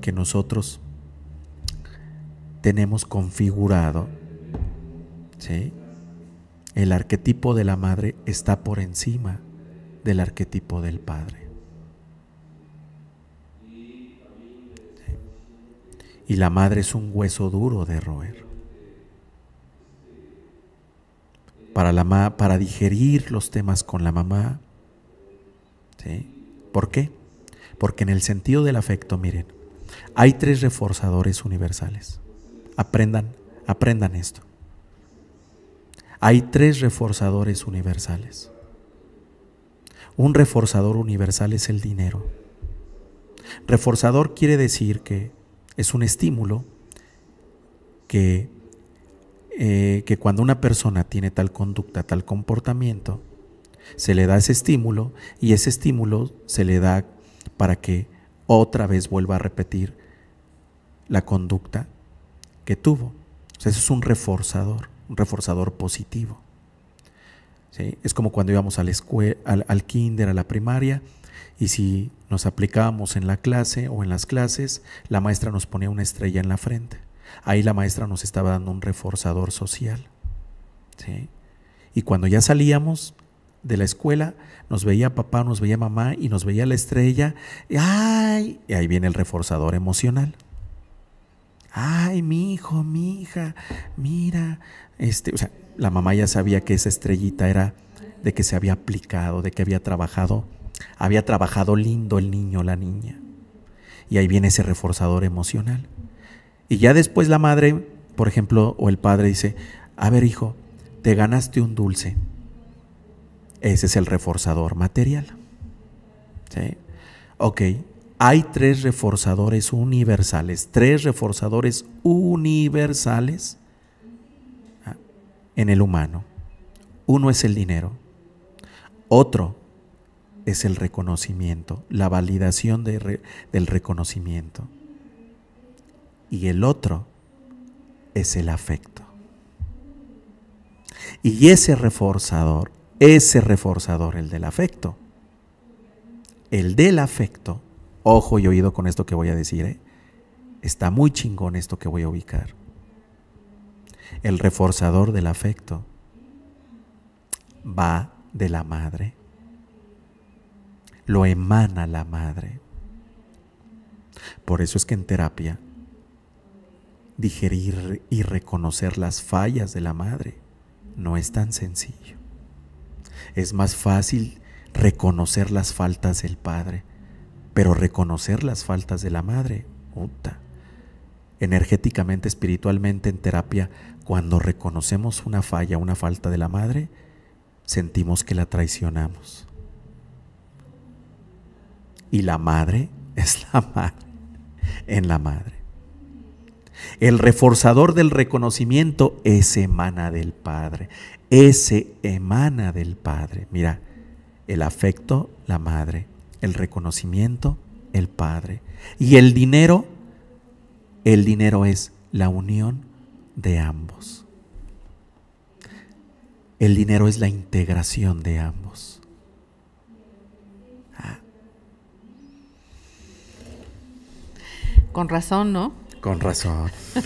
Speaker 3: que nosotros tenemos configurado, el arquetipo de la madre está por encima del arquetipo del padre. y la madre es un hueso duro de roer. Para, la para digerir los temas con la mamá. ¿sí? ¿Por qué? Porque en el sentido del afecto, miren, hay tres reforzadores universales. Aprendan, aprendan esto. Hay tres reforzadores universales. Un reforzador universal es el dinero. Reforzador quiere decir que es un estímulo eh, que, cuando una persona tiene tal conducta, tal comportamiento, se le da ese estímulo y ese estímulo se le da para que otra vez vuelva a repetir la conducta que tuvo. O eso es un reforzador, un reforzador positivo. Es como cuando íbamos escuela, al, al kinder, a la primaria, y si nos aplicábamos en la clase o en las clases, la maestra nos ponía una estrella en la frente. Ahí la maestra nos estaba dando un reforzador social. Y cuando ya salíamos de la escuela, nos veía papá, nos veía mamá y nos veía la estrella. Y, ¡ay! y ahí viene el reforzador emocional. Ay, mi hijo, mi hija, mira. Este, o sea, la mamá ya sabía que esa estrellita era de que se había aplicado, de que había trabajado había trabajado lindo el niño o la niña. Y ahí viene ese reforzador emocional. Y ya después la madre, por ejemplo, o el padre dice, a ver hijo, te ganaste un dulce. Ese es el reforzador material. Ok, hay tres reforzadores universales, tres reforzadores universales ah, en el humano. Uno es el dinero, otro es el reconocimiento, la validación del reconocimiento. Y el otro es el afecto. Y ese reforzador, ese reforzador, el del afecto, el del afecto, ojo y oído con esto que voy a decir, ¿eh? está muy chingón esto que voy a ubicar. El reforzador del afecto va de la madre lo emana la madre. Por eso es que en terapia, digerir y reconocer las fallas de la madre no es tan sencillo. Es más fácil reconocer las faltas del padre, pero reconocer las faltas de la madre, puta. Energéticamente, espiritualmente, en terapia, cuando reconocemos una falla, una falta de la madre, sentimos que la traicionamos y la madre es la madre, en la madre. El reforzador del reconocimiento es emana del Padre. Ese emana del Padre. Mira, el afecto, la madre. El reconocimiento, el Padre. Y el dinero, el dinero es la unión de ambos. El dinero es la integración de ambos.
Speaker 1: Con razón, ¿no?
Speaker 3: Con razón.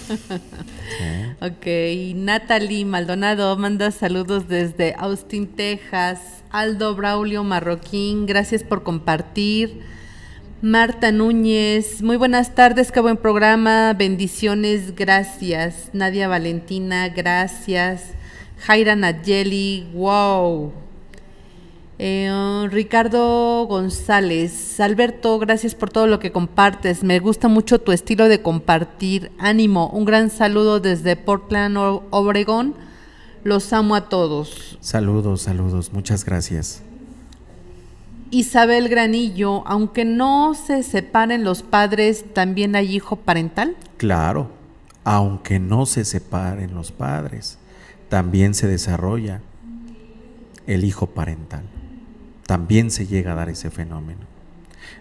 Speaker 1: Ok, Natalie Maldonado manda saludos desde Austin, Texas. Aldo Braulio Marroquín, gracias por compartir. Marta Núñez, muy buenas tardes, qué buen programa, bendiciones, gracias. Nadia Valentina, gracias. Jaira Nayeli, wow, eh, Ricardo González, Alberto, gracias por todo lo que compartes. Me gusta mucho tu estilo de compartir. Ánimo, un gran saludo desde Portland, Obregón. Los amo a todos.
Speaker 3: Saludos, saludos, muchas gracias.
Speaker 1: Isabel Granillo, aunque no se separen los padres, ¿también hay hijo parental?
Speaker 3: Claro, aunque no se separen los padres, también se desarrolla el hijo parental también se llega a dar ese fenómeno.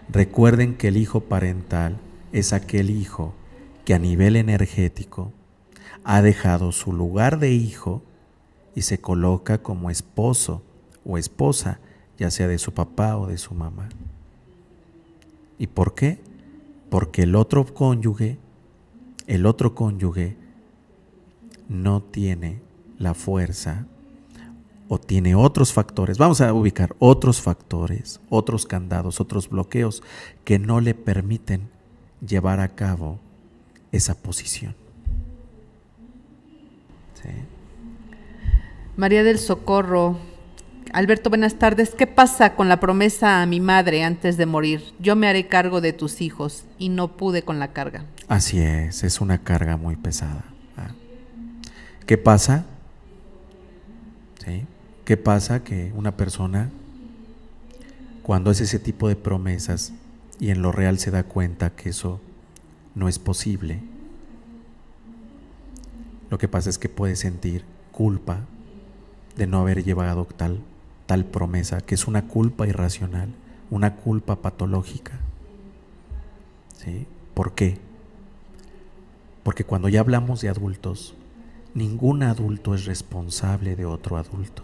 Speaker 3: Recuerden que el hijo parental es aquel hijo que a nivel energético ha dejado su lugar de hijo y se coloca como esposo o esposa, ya sea de su papá o de su mamá. ¿Y por qué? Porque el otro cónyuge, el otro cónyuge no tiene la fuerza o tiene otros factores. Vamos a ubicar otros factores, otros candados, otros bloqueos que no le permiten llevar a cabo esa posición.
Speaker 1: María del Socorro, Alberto, buenas tardes. ¿Qué pasa con la promesa a mi madre antes de morir? Yo me haré cargo de tus hijos y no pude con la carga.
Speaker 3: Así es, es una carga muy pesada. ¿Ah? ¿Qué pasa? ¿Sí? ¿Qué pasa? Que una persona, cuando hace ese tipo de promesas y en lo real se da cuenta que eso no es posible, lo que pasa es que puede sentir culpa de no haber llevado tal, tal promesa, que es una culpa irracional, una culpa patológica. ¿Por qué? Porque cuando ya hablamos de adultos, ningún adulto es responsable de otro adulto.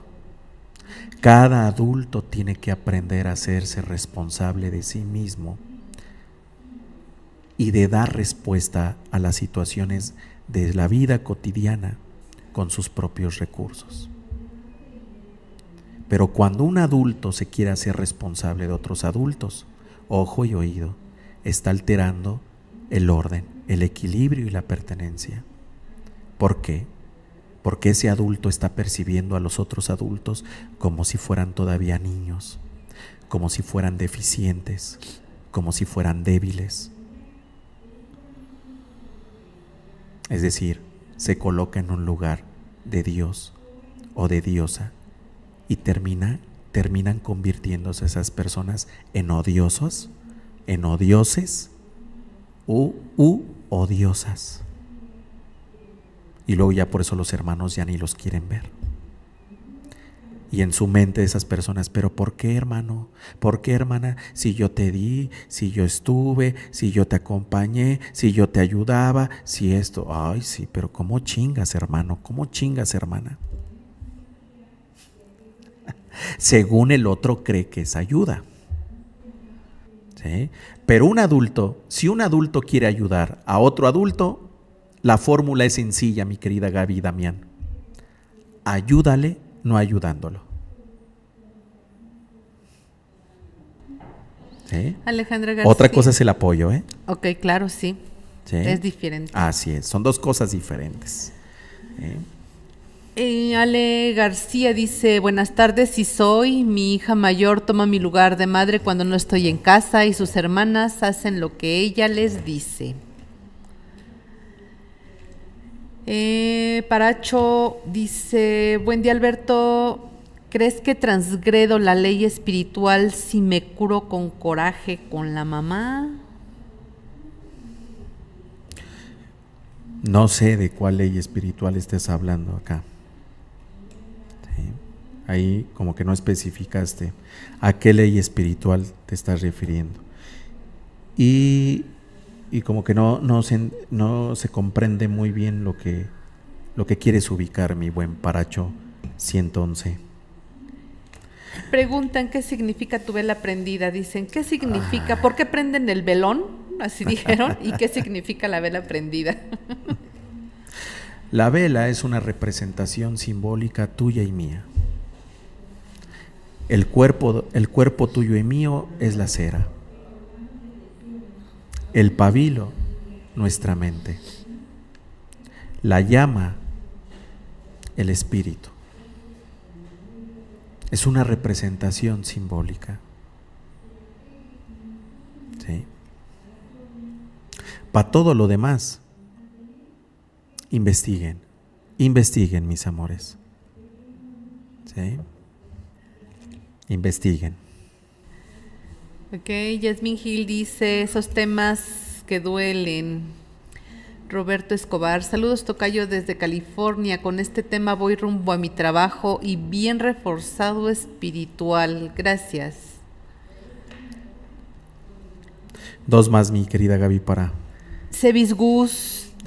Speaker 3: Cada adulto tiene que aprender a hacerse responsable de sí mismo y de dar respuesta a las situaciones de la vida cotidiana con sus propios recursos. Pero cuando un adulto se quiere hacer responsable de otros adultos, ojo y oído, está alterando el orden, el equilibrio y la pertenencia. ¿Por qué? porque ese adulto está percibiendo a los otros adultos como si fueran todavía niños, como si fueran deficientes, como si fueran débiles. Es decir, se coloca en un lugar de Dios o de diosa y termina terminan convirtiéndose esas personas en odiosos, en odioses u, u odiosas. Y luego ya por eso los hermanos ya ni los quieren ver. Y en su mente esas personas, pero ¿por qué hermano? ¿Por qué hermana? Si yo te di, si yo estuve, si yo te acompañé, si yo te ayudaba, si esto, ay sí, pero ¿cómo chingas hermano? ¿Cómo chingas hermana? Según el otro cree que es ayuda. Pero un adulto, si un adulto quiere ayudar a otro adulto, la fórmula es sencilla, mi querida Gaby Damián. Ayúdale no ayudándolo. ¿Eh? Alejandra García. Otra cosa es el apoyo, ¿eh?
Speaker 1: Ok, claro, sí. Es diferente.
Speaker 3: Así es, son dos cosas diferentes. ¿eh?
Speaker 1: Eh, Ale García dice, buenas tardes, si soy, mi hija mayor toma mi lugar de madre cuando no estoy en casa y sus hermanas hacen lo que ella les dice. Eh, Paracho dice, buen día Alberto, ¿crees que transgredo la ley espiritual si me curo con coraje con la mamá?
Speaker 3: No sé de cuál ley espiritual estás hablando acá. Ahí como que no especificaste a qué ley espiritual te estás refiriendo. Y y como que no, no, se, no se comprende muy bien lo que, lo que quieres ubicar, mi buen Paracho 111.
Speaker 1: Preguntan qué significa tu vela prendida. Dicen, ¿qué significa? Ah. ¿Por qué prenden el velón? Así dijeron. ¿Y qué significa la vela prendida?
Speaker 3: la vela es una representación simbólica tuya y mía. El cuerpo, el cuerpo tuyo y mío es la cera el pabilo, nuestra mente, la llama, el espíritu. Es una representación simbólica. ¿Sí? Para todo lo demás, investiguen, investiguen mis amores. ¿Sí? Investiguen.
Speaker 1: Ok, Jasmine Hill dice, esos temas que duelen. Roberto Escobar, saludos Tocayo desde California. Con este tema voy rumbo a mi trabajo y bien reforzado espiritual. Gracias.
Speaker 3: Dos más, mi querida Gaby, para.
Speaker 1: Sebis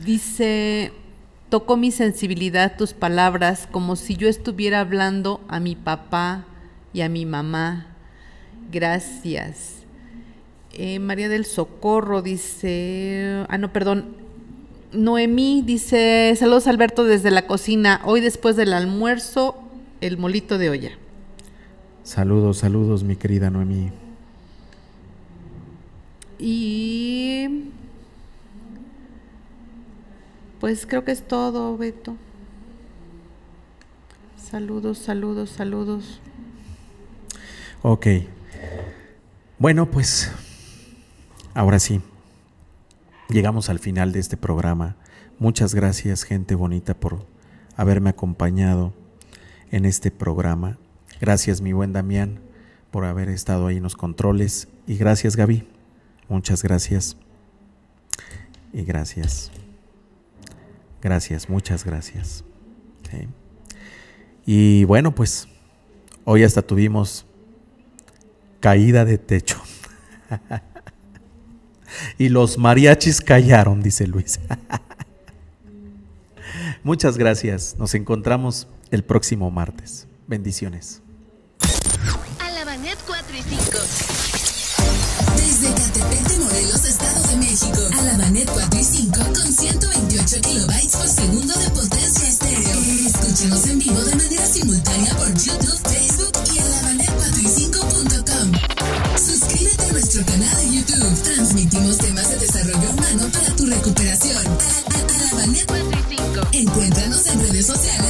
Speaker 1: dice, tocó mi sensibilidad tus palabras como si yo estuviera hablando a mi papá y a mi mamá Gracias. Eh, María del Socorro dice, ah, no, perdón. Noemí dice, saludos Alberto desde la cocina. Hoy después del almuerzo, el molito de olla.
Speaker 3: Saludos, saludos, mi querida Noemí.
Speaker 1: Y pues creo que es todo, Beto. Saludos, saludos, saludos.
Speaker 3: Ok, bueno, pues ahora sí, llegamos al final de este programa. Muchas gracias gente bonita por haberme acompañado en este programa. Gracias mi buen Damián por haber estado ahí en los controles. Y gracias Gaby. Muchas gracias. Y gracias. Gracias, muchas gracias. Y bueno, pues hoy hasta tuvimos caída de techo. y los mariachis callaron, dice Luis. Muchas gracias. Nos encontramos el próximo martes. Bendiciones.
Speaker 1: Alabanet 4 y 5. Desde Catepec de Morelos, Estado de México. Alabanet 4 y 5 con 128 kilobytes por segundo de potencia estéreo. Escúchenos en vivo de manera simultánea por redes